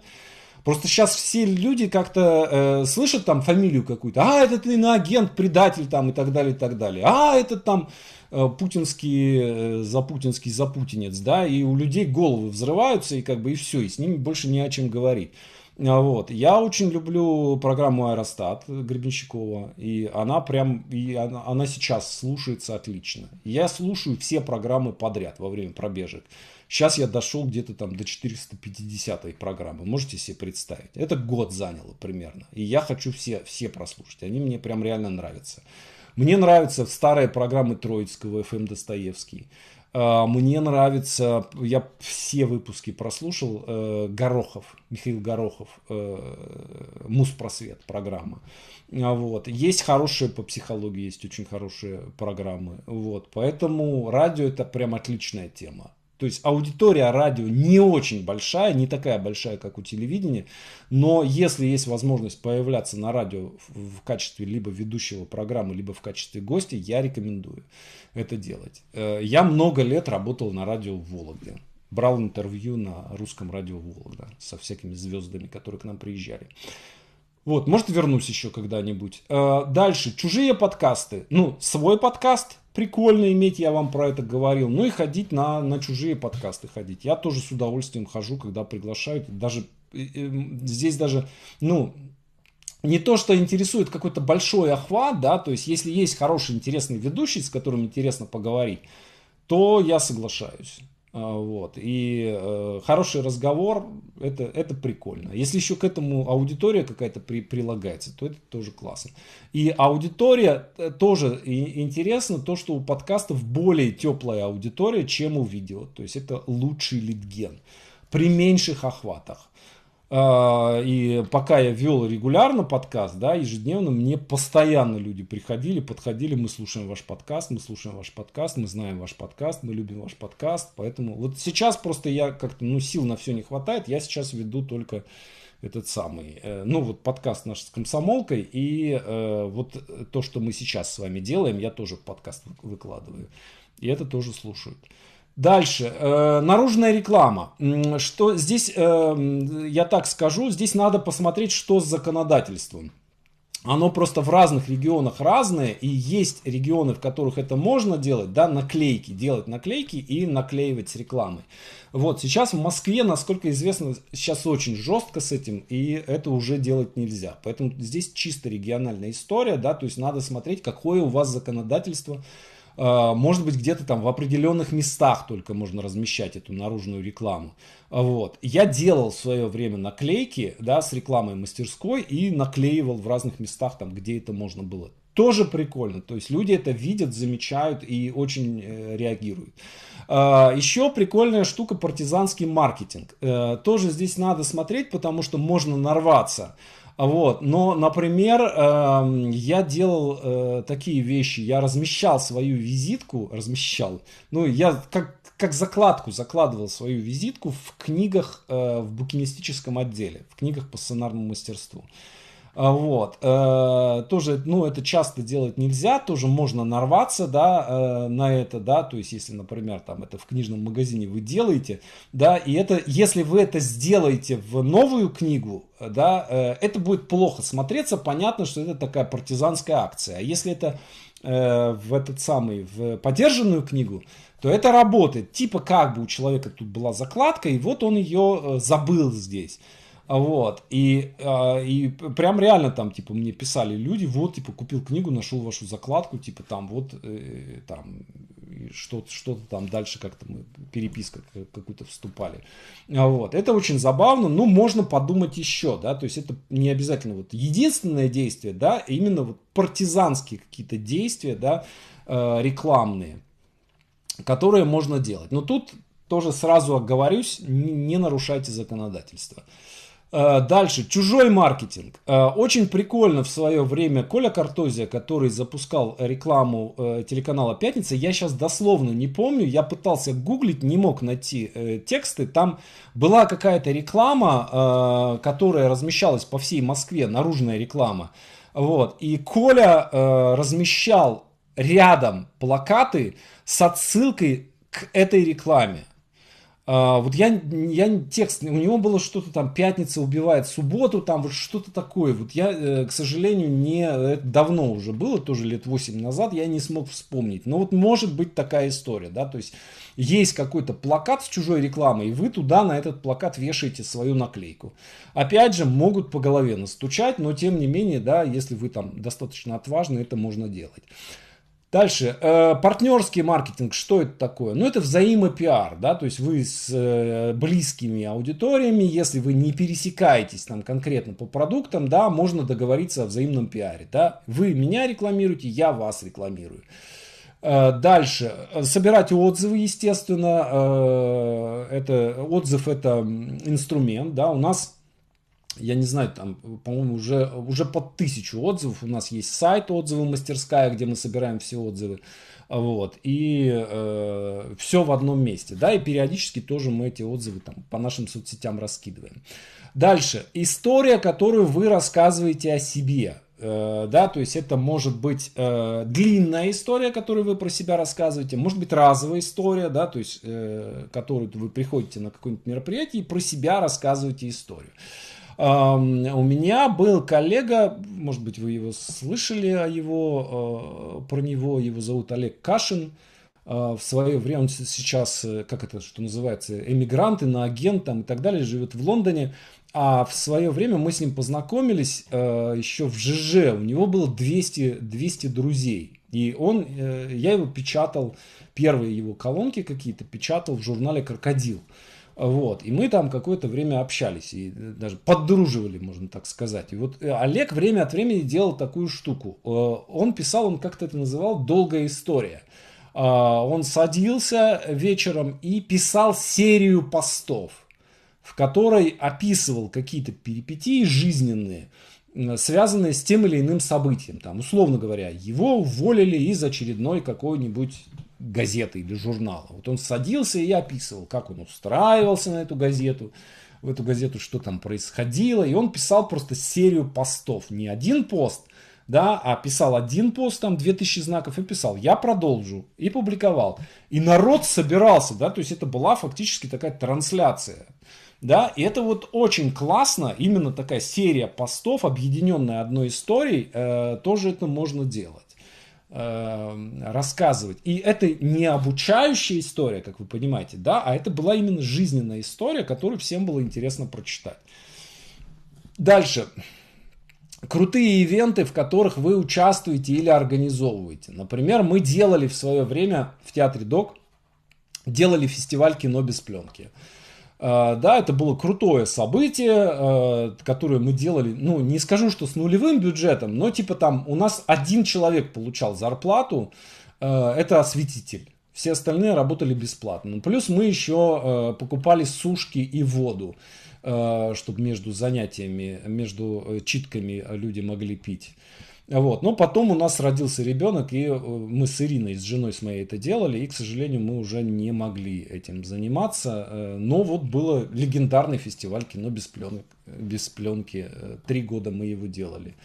Просто сейчас все люди как-то э, слышат там фамилию какую-то, а, этот иноагент, предатель там и так далее, и так далее. А, этот там Э, э, путинский, запутинский запутинец, да, и у людей головы взрываются, и как бы и все, и с ними больше не о чем говорить. А вот. Я очень люблю программу «Аэростат» Гребенщикова, и она прям, и она, она сейчас слушается отлично. Я слушаю все программы подряд во время пробежек. Сейчас я дошел где-то там до 450 программы, можете себе представить. Это год заняло примерно, и я хочу все, все прослушать, они мне прям реально нравятся. Мне нравятся старые программы Троицкого, ФМ эм Достоевский. А, мне нравится, я все выпуски прослушал, э, Горохов, Михаил Горохов, э, Муспросвет программа. А, вот. Есть хорошие по психологии, есть очень хорошие программы. Вот. Поэтому радио это прям отличная тема. То есть аудитория радио не очень большая, не такая большая, как у телевидения, но если есть возможность появляться на радио в качестве либо ведущего программы, либо в качестве гостя, я рекомендую это делать. Э, я много лет работал на радио в Вологде. Брал интервью на русском радио Вологда со всякими звездами, которые к нам приезжали. Вот, может, вернусь еще когда-нибудь. Э, дальше, чужие подкасты. Ну, свой подкаст прикольно иметь, я вам про это говорил. Ну и ходить на, на чужие подкасты ходить. Я тоже с удовольствием хожу, когда приглашают. Даже э, э, здесь даже, ну, не то, что интересует какой-то большой охват, да, то есть если есть хороший, интересный ведущий, с которым интересно поговорить, то я соглашаюсь. А, вот. И э, хороший разговор это, это прикольно. Если еще к этому аудитория какая-то при, прилагается, то это тоже классно. И аудитория э, тоже и интересно, то, что у подкастов более теплая аудитория, чем у видео. То есть это лучший литген при меньших охватах. А, и пока я вел регулярно подкаст, да, ежедневно мне постоянно люди приходили, подходили, мы слушаем ваш подкаст, мы слушаем ваш подкаст, мы знаем ваш подкаст, мы любим ваш подкаст, поэтому вот сейчас просто я как-то, ну, сил на все не хватает, я сейчас веду только этот самый, э, ну, вот подкаст наш с комсомолкой, и э, вот то, что мы сейчас с вами делаем, я тоже в подкаст выкладываю, и это тоже слушают. Дальше. Э, наружная реклама. Что здесь, э, я так скажу, здесь надо посмотреть, что с законодательством. Оно просто в разных регионах разное, и есть регионы, в которых это можно делать, да, наклейки, делать наклейки и наклеивать с рекламой. Вот, сейчас в Москве, насколько известно, сейчас очень жестко с этим, и это уже делать нельзя. Поэтому здесь чисто региональная история, да, то есть надо смотреть, какое у вас законодательство, а, может быть, где-то там в определенных местах только можно размещать эту наружную рекламу. А вот. Я делал в свое время наклейки да, с рекламой мастерской и наклеивал в разных местах, там, где это можно было. Тоже прикольно. То есть люди это видят, замечают и очень э, реагируют. А, Еще прикольная штука партизанский маркетинг. Э, тоже здесь надо смотреть, потому что можно нарваться вот. Но, например, эм, я делал э, такие вещи. Я размещал свою визитку, размещал. Ну, я как, как закладку закладывал свою визитку в книгах э, в букинистическом отделе, в книгах по сценарному мастерству. А, вот. Э, тоже, ну, это часто делать нельзя, тоже можно нарваться, да, на это, да, то есть, если, например, там это в книжном магазине вы делаете, да, и это, если вы это сделаете в новую книгу, Э, да, э, это будет плохо смотреться. Понятно, что это такая партизанская акция. А если это э, в этот самый, в поддержанную книгу, то это работает. Типа как бы у человека тут была закладка, и вот он ее забыл здесь. Вот. И, а, и прям реально там, типа, мне писали люди, вот, типа, купил книгу, нашел вашу закладку, типа, там, вот, э, там, что-то, что-то там дальше как-то мы переписка какую-то вступали. А вот. Это очень забавно, но можно подумать еще, да, то есть это не обязательно вот единственное действие, да, а именно вот партизанские какие-то действия, да, э, рекламные, которые можно делать. Но тут тоже сразу оговорюсь, не нарушайте законодательство. Э, дальше, чужой маркетинг. Э, очень прикольно в свое время Коля Картозия, который запускал рекламу э, телеканала «Пятница», я сейчас дословно не помню, я пытался гуглить, не мог найти тексты, там была какая-то реклама, которая размещалась по всей Москве, наружная реклама. Вот. И Коля размещал рядом плакаты с отсылкой к этой рекламе. А, вот я, я текст, у него было что-то там пятница убивает субботу, там вот что-то такое. Вот я, э, к сожалению, не, это давно уже было, тоже лет 8 назад, я не смог вспомнить. Но вот может быть такая история, да, то есть есть какой-то плакат с чужой рекламой, и вы туда на этот плакат вешаете свою наклейку. Опять же, могут по голове настучать, но тем не менее, да, если вы там достаточно отважны, это можно делать. Дальше. Э, партнерский маркетинг. Что это такое? Ну, это взаимопиар, да, то есть вы с э, близкими аудиториями, если вы не пересекаетесь там конкретно по продуктам, да, можно договориться о взаимном пиаре, да. Вы меня рекламируете, я вас рекламирую. Э, дальше. Собирать отзывы, естественно. Э, это, отзыв это инструмент, да, у нас я не знаю, там, по-моему, уже, уже под тысячу отзывов. У нас есть сайт отзывы мастерская, где мы собираем все отзывы. Вот. И э, все в одном месте. Да, и периодически тоже мы эти отзывы там по нашим соцсетям раскидываем. Дальше. История, которую вы рассказываете о себе. Э, да, то есть это может быть э, длинная история, которую вы про себя рассказываете, может быть разовая история, да, то есть э, которую вы приходите на какое-нибудь мероприятие и про себя рассказываете историю. У меня был коллега, может быть, вы его слышали о а, его, а, про него, его зовут Олег Кашин. А, в свое время он сейчас, э, как это, что называется, эмигрант, иноагент там, и так далее, живет в Лондоне. А в свое время мы с ним познакомились еще в ЖЖ. У него было 200, 200 друзей. И он, э, я его печатал, первые его колонки какие-то печатал в журнале «Крокодил». Вот. И мы там какое-то время общались и э, даже поддруживали, можно так сказать. И вот э, Олег время от времени делал такую штуку. Э, он писал, он как-то это называл «долгая история». Он садился вечером и писал серию постов, в которой описывал какие-то перипетии жизненные, связанные с тем или иным событием. Там, условно говоря, его уволили из очередной какой-нибудь газеты или журнала. Вот он садился и описывал, как он устраивался на эту газету, в эту газету, что там происходило. И он писал просто серию постов. Не один пост, да, а писал один пост, там 2000 знаков и писал, я продолжу, и публиковал. И народ собирался, да, то есть это была фактически такая трансляция. Да, и это вот очень классно, именно такая серия постов, объединенная одной историей, э, тоже это можно делать. Эм, рассказывать. И это не обучающая история, как вы понимаете, да, а это была именно жизненная история, которую всем было интересно прочитать. Дальше. Крутые ивенты, в которых вы участвуете или организовываете. Например, мы делали в свое время в Театре Док, делали фестиваль кино без пленки. Uh, Э, да, это было крутое событие, э, которое мы делали, ну, не скажу, что с нулевым бюджетом, но типа там у нас один человек получал зарплату, э, это осветитель. Все остальные работали бесплатно. Ну, плюс мы еще покупали сушки и воду, чтобы между занятиями, между читками люди могли пить. Вот. Но потом у нас родился ребенок, и э, мы с Ириной, с женой с моей это делали, и, к сожалению, мы уже не могли этим заниматься. Э, но вот был легендарный фестиваль кино без пленки. Без пленки. Э, три года мы его делали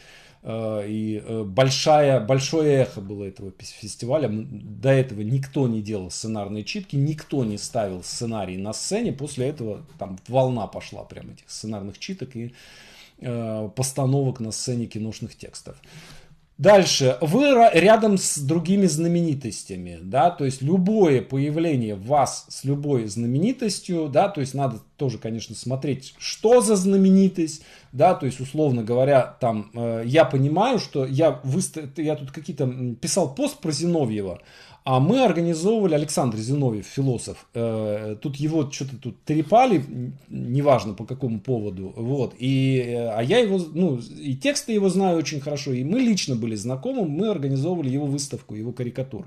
и большая, большое эхо было этого фестиваля. До этого никто не делал сценарные читки, никто не ставил сценарий на сцене. После этого там волна пошла прям этих сценарных читок и Э, постановок на сцене киношных текстов. Дальше. Вы рядом с другими знаменитостями, да, то есть любое появление вас с любой знаменитостью, да, то есть надо тоже, конечно, смотреть, что за знаменитость, да, то есть, условно говоря, там, э, я понимаю, что я, выста... я тут какие-то писал пост про Зиновьева, а мы организовывали, Александр Зиновьев, философ, э, тут его что-то тут трепали, неважно по какому поводу, вот, и, э, а я его, ну, и тексты его знаю очень хорошо, и мы лично были знакомы, мы организовывали его выставку, его карикатур,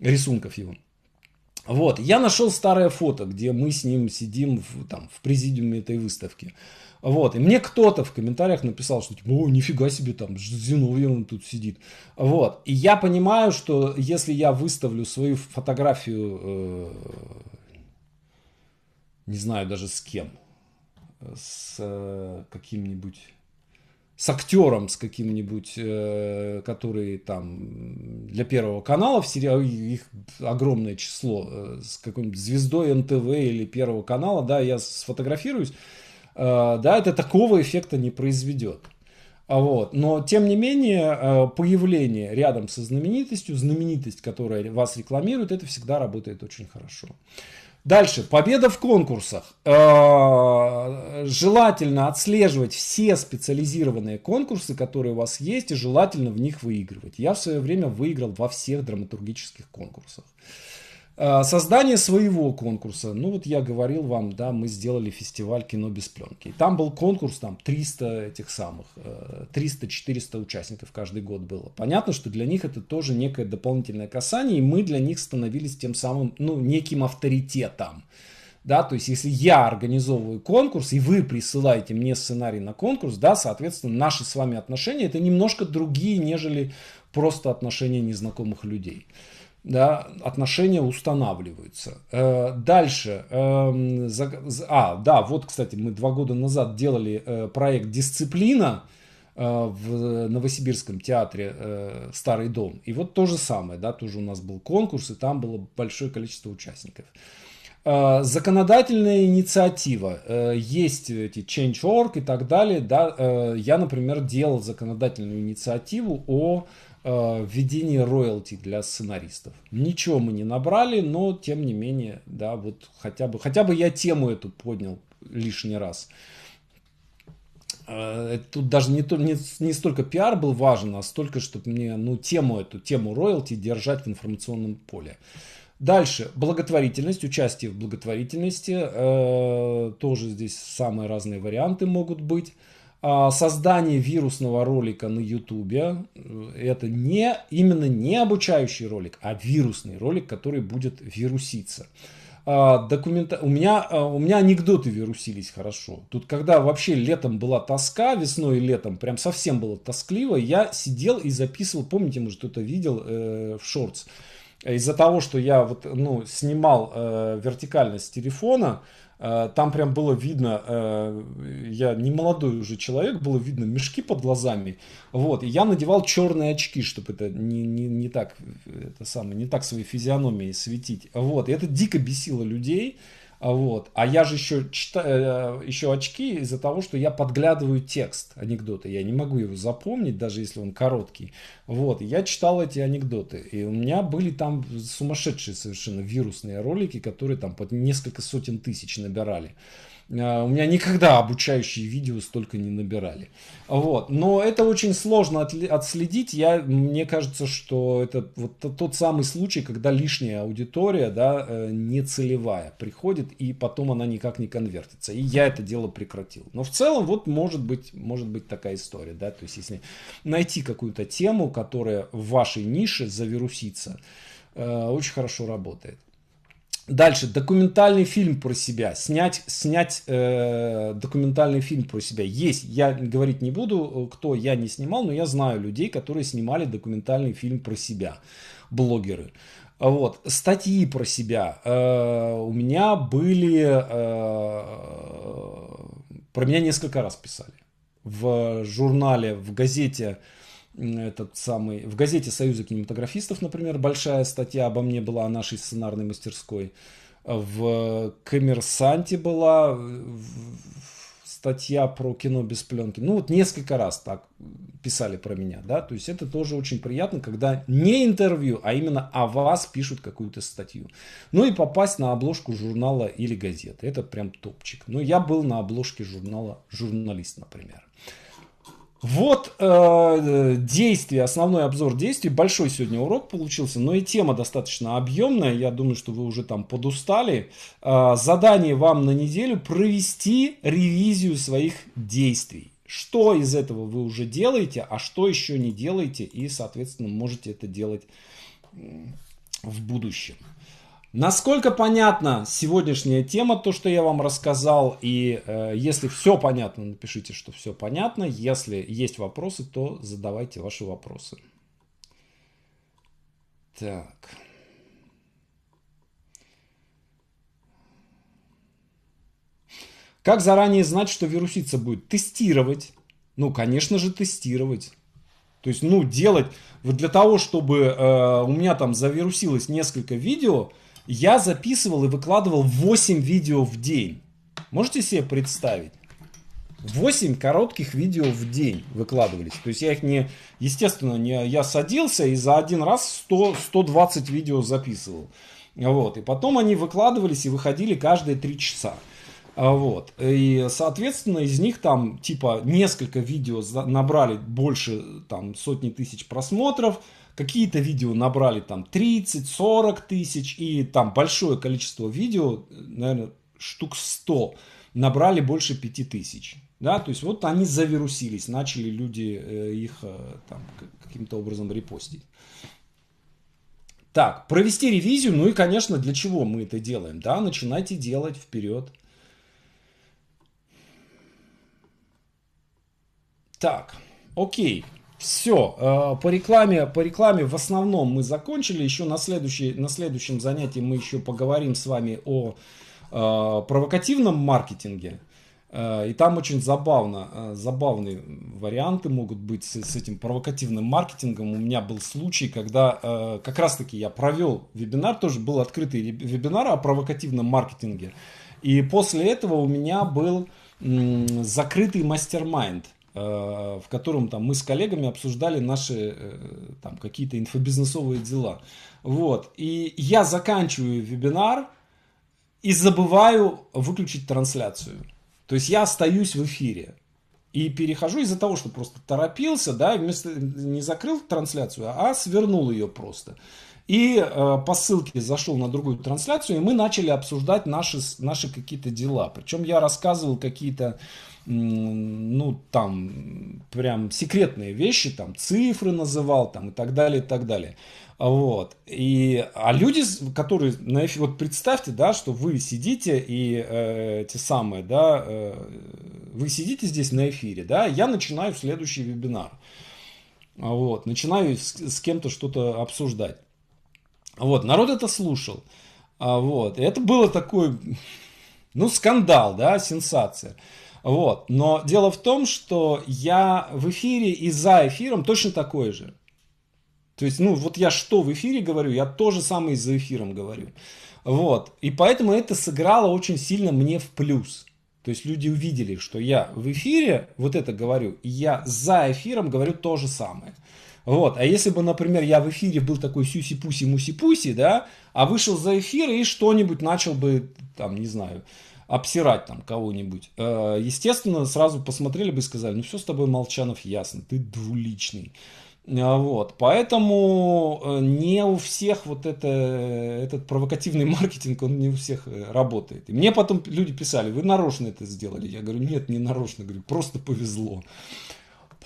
рисунков его. Вот, я нашел старое фото, где мы с ним сидим в, там, в президиуме этой выставки. Вот. И мне кто-то в комментариях написал, что типа, о, нифига себе, там Зиновьев он тут сидит. Вот. И я понимаю, что если я выставлю свою фотографию, э, не знаю даже с кем, с э, каким-нибудь с актером, с каким-нибудь, э, который там для Первого канала в сериале, их огромное число, э, с какой-нибудь звездой НТВ или Первого канала, да, я сфотографируюсь, Э, да, это такого эффекта не произведет. А вот. Но, тем не менее, э, появление рядом со знаменитостью, знаменитость, которая вас рекламирует, это всегда работает очень хорошо. Дальше. Победа в конкурсах. Э, желательно отслеживать все специализированные конкурсы, которые у вас есть, и желательно в них выигрывать. Я в свое время выиграл во всех драматургических конкурсах. Э, создание своего конкурса. Ну вот я говорил вам, да, мы сделали фестиваль кино без пленки. Там был конкурс, там 300 этих самых, 300-400 э, участников каждый год было. Понятно, что для них это тоже некое дополнительное касание, и мы для них становились тем самым, ну, неким авторитетом. Да, то есть если я организовываю конкурс, и вы присылаете мне сценарий на конкурс, да, соответственно, наши с вами отношения это немножко другие, нежели просто отношения незнакомых людей да, отношения устанавливаются. Э, дальше, эм, а, да, вот, кстати, мы два года назад делали э, проект «Дисциплина», э, в Новосибирском театре Старый дом. И вот то же самое, да, тоже у нас был конкурс, и там было большое количество участников. законодательная инициатива. есть эти change.org и так далее. Да, я, например, делал законодательную инициативу о Э, введение роялти для сценаристов. Ничего мы не набрали, но тем не менее, да, вот хотя бы, хотя бы я тему эту поднял лишний раз. Э, тут даже не, то, не, не столько пиар был важен, а столько, чтобы мне ну, тему эту, тему роялти держать в информационном поле. Дальше. Благотворительность, участие в благотворительности. Э, тоже здесь самые разные варианты могут быть. А, создание вирусного ролика на YouTube. Э, это не, именно не обучающий ролик, а вирусный ролик, который будет вируситься. А, документа... У, меня, а, у меня анекдоты вирусились хорошо. Тут когда вообще летом была тоска, весной и летом прям совсем было тоскливо, я сидел и записывал, помните, может кто-то видел э, в шортс, из-за того, что я вот, ну, снимал э, вертикально с телефона, э, Э, там прям было видно, э, я не молодой уже человек, было видно мешки под глазами. Вот, и я надевал черные очки, чтобы это не, не, не так, э, это самое, не так своей физиономией светить. Вот, и это дико бесило людей. А вот. А я же еще читаю, э, еще очки из-за того, что я подглядываю текст анекдота. Я не могу его запомнить, даже если он короткий. Вот. Я читал эти анекдоты. И у меня были там сумасшедшие совершенно вирусные ролики, которые там под несколько сотен тысяч набирали. А, у меня никогда обучающие видео столько не набирали. Вот. Но это очень сложно отследить. Я, мне кажется, что это вот тот самый случай, когда лишняя аудитория да, э, нецелевая приходит, и потом она никак не конвертится. И я это дело прекратил. Но в целом вот может быть, может быть такая история. Да? То есть если найти какую-то тему, которая в вашей нише завирусится, э, очень хорошо работает. Дальше документальный фильм про себя снять снять э, документальный фильм про себя есть я говорить не буду э, кто я не снимал но я знаю людей которые снимали документальный фильм про себя блогеры вот статьи про себя э, у меня были э, про меня несколько раз писали в журнале в газете этот самый, в газете Союза кинематографистов, например, большая статья обо мне была, о нашей сценарной мастерской. В «Коммерсанте» была статья про кино без пленки. Ну вот несколько раз так писали про меня, да, то есть это тоже очень приятно, когда не интервью, а именно о вас пишут какую-то статью. Ну и попасть на обложку журнала или газеты, это прям топчик. Ну я был на обложке журнала «Журналист», например. Вот э, действие, основной обзор действий. Большой сегодня урок получился, но и тема достаточно объемная. Я думаю, что вы уже там подустали. Э, задание вам на неделю провести ревизию своих действий. Что из этого вы уже делаете, а что еще не делаете, и, соответственно, можете это делать в будущем. Насколько понятна сегодняшняя тема, то, что я вам рассказал, и э, если все понятно, напишите, что все понятно. Если есть вопросы, то задавайте ваши вопросы. Так. Как заранее знать, что вируситься будет? Тестировать. Ну, конечно же, тестировать. То есть, ну, делать вот для того, чтобы э, у меня там завирусилось несколько видео, я записывал и выкладывал 8 видео в день. Можете себе представить? 8 коротких видео в день выкладывались. То есть я их не, естественно, не, я садился и за один раз 100, 120 видео записывал. Вот. И потом они выкладывались и выходили каждые 3 часа. А вот. И, соответственно, из них там, типа, несколько видео набрали больше, там, сотни тысяч просмотров. Какие-то видео набрали там 30-40 тысяч и там большое количество видео, наверное, штук 100, набрали больше 5 тысяч. Да, то есть вот они завирусились, начали люди э, их э, там каким-то образом репостить. Так, провести ревизию, ну и, конечно, для чего мы это делаем, да, начинайте делать вперед. Так, окей. Все, э, по рекламе, по рекламе в основном мы закончили. Еще на, следующий, на следующем занятии мы еще поговорим с вами о э, провокативном маркетинге. Э, и там очень забавно, забавные варианты могут быть с, с этим провокативным маркетингом. У меня был случай, когда как раз-таки я провел вебинар, тоже был открытый вебинар о провокативном маркетинге. И после этого у меня был закрытый мастер-майнд. Э, в котором там мы с коллегами обсуждали наши э, там какие-то инфобизнесовые дела. Вот. И я заканчиваю вебинар и забываю выключить трансляцию. То есть я остаюсь в эфире. И перехожу из-за того, что просто торопился, да, вместо не закрыл трансляцию, а свернул ее просто. И э, по ссылке зашел на другую трансляцию, и мы начали обсуждать наши, наши какие-то дела. Причем я рассказывал какие-то, ну, там, прям секретные вещи, там, цифры называл, там, и так далее, и так далее. Вот. И, а люди, которые на эфире, вот представьте, да, что вы сидите и э, те самые, да, э, вы сидите здесь на эфире, да, я начинаю следующий вебинар. Вот, начинаю с, с кем-то что-то обсуждать. Вот, народ это слушал. А, вот, и это было такой, ну, скандал, да, сенсация. Вот, но дело в том, что я в эфире и за эфиром точно такой же. То есть, ну, вот я что в эфире говорю, я то же самое и за эфиром говорю. Вот, и поэтому это сыграло очень сильно мне в плюс. То есть люди увидели, что я в эфире вот это говорю, и я за эфиром говорю то же самое. Вот. А если бы, например, я в эфире был такой сюси-пуси-муси-пуси, да, а вышел за эфир и что-нибудь начал бы, там, не знаю, обсирать там кого-нибудь, э, естественно, сразу посмотрели бы и сказали, ну все с тобой, Молчанов, ясно, ты двуличный. А, вот, поэтому э, не у всех вот это, этот провокативный <laughs> маркетинг, он не у всех э, работает. И мне потом люди писали, вы нарочно это сделали. Я говорю, нет, не нарочно, говорю, просто повезло.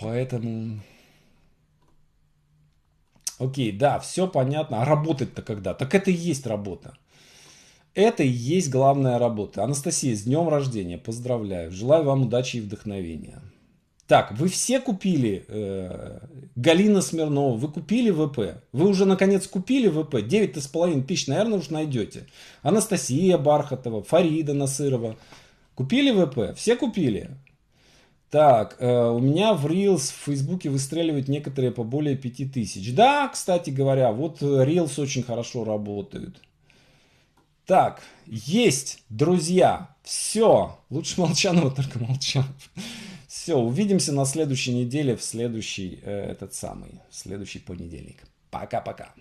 Поэтому... Окей, да, все понятно. А работать-то когда? Так это и есть работа. Это и есть главная работа. Анастасия, с днем рождения. Поздравляю. Желаю вам удачи и вдохновения. Так, вы все купили э, Галина Смирнова, вы купили ВП, вы уже наконец купили ВП, 9,5 тысяч, наверное, уже найдете. Анастасия Бархатова, Фарида Насырова. Купили ВП? Все купили? Так, э, у меня в Reels в Фейсбуке выстреливают некоторые по более 5000. Да, кстати говоря, вот э, Reels очень хорошо работают. Так, есть, друзья, все. Лучше Молчанова, только Молчанов. Все, увидимся на следующей неделе, в следующий, э, этот самый, в следующий понедельник. Пока-пока.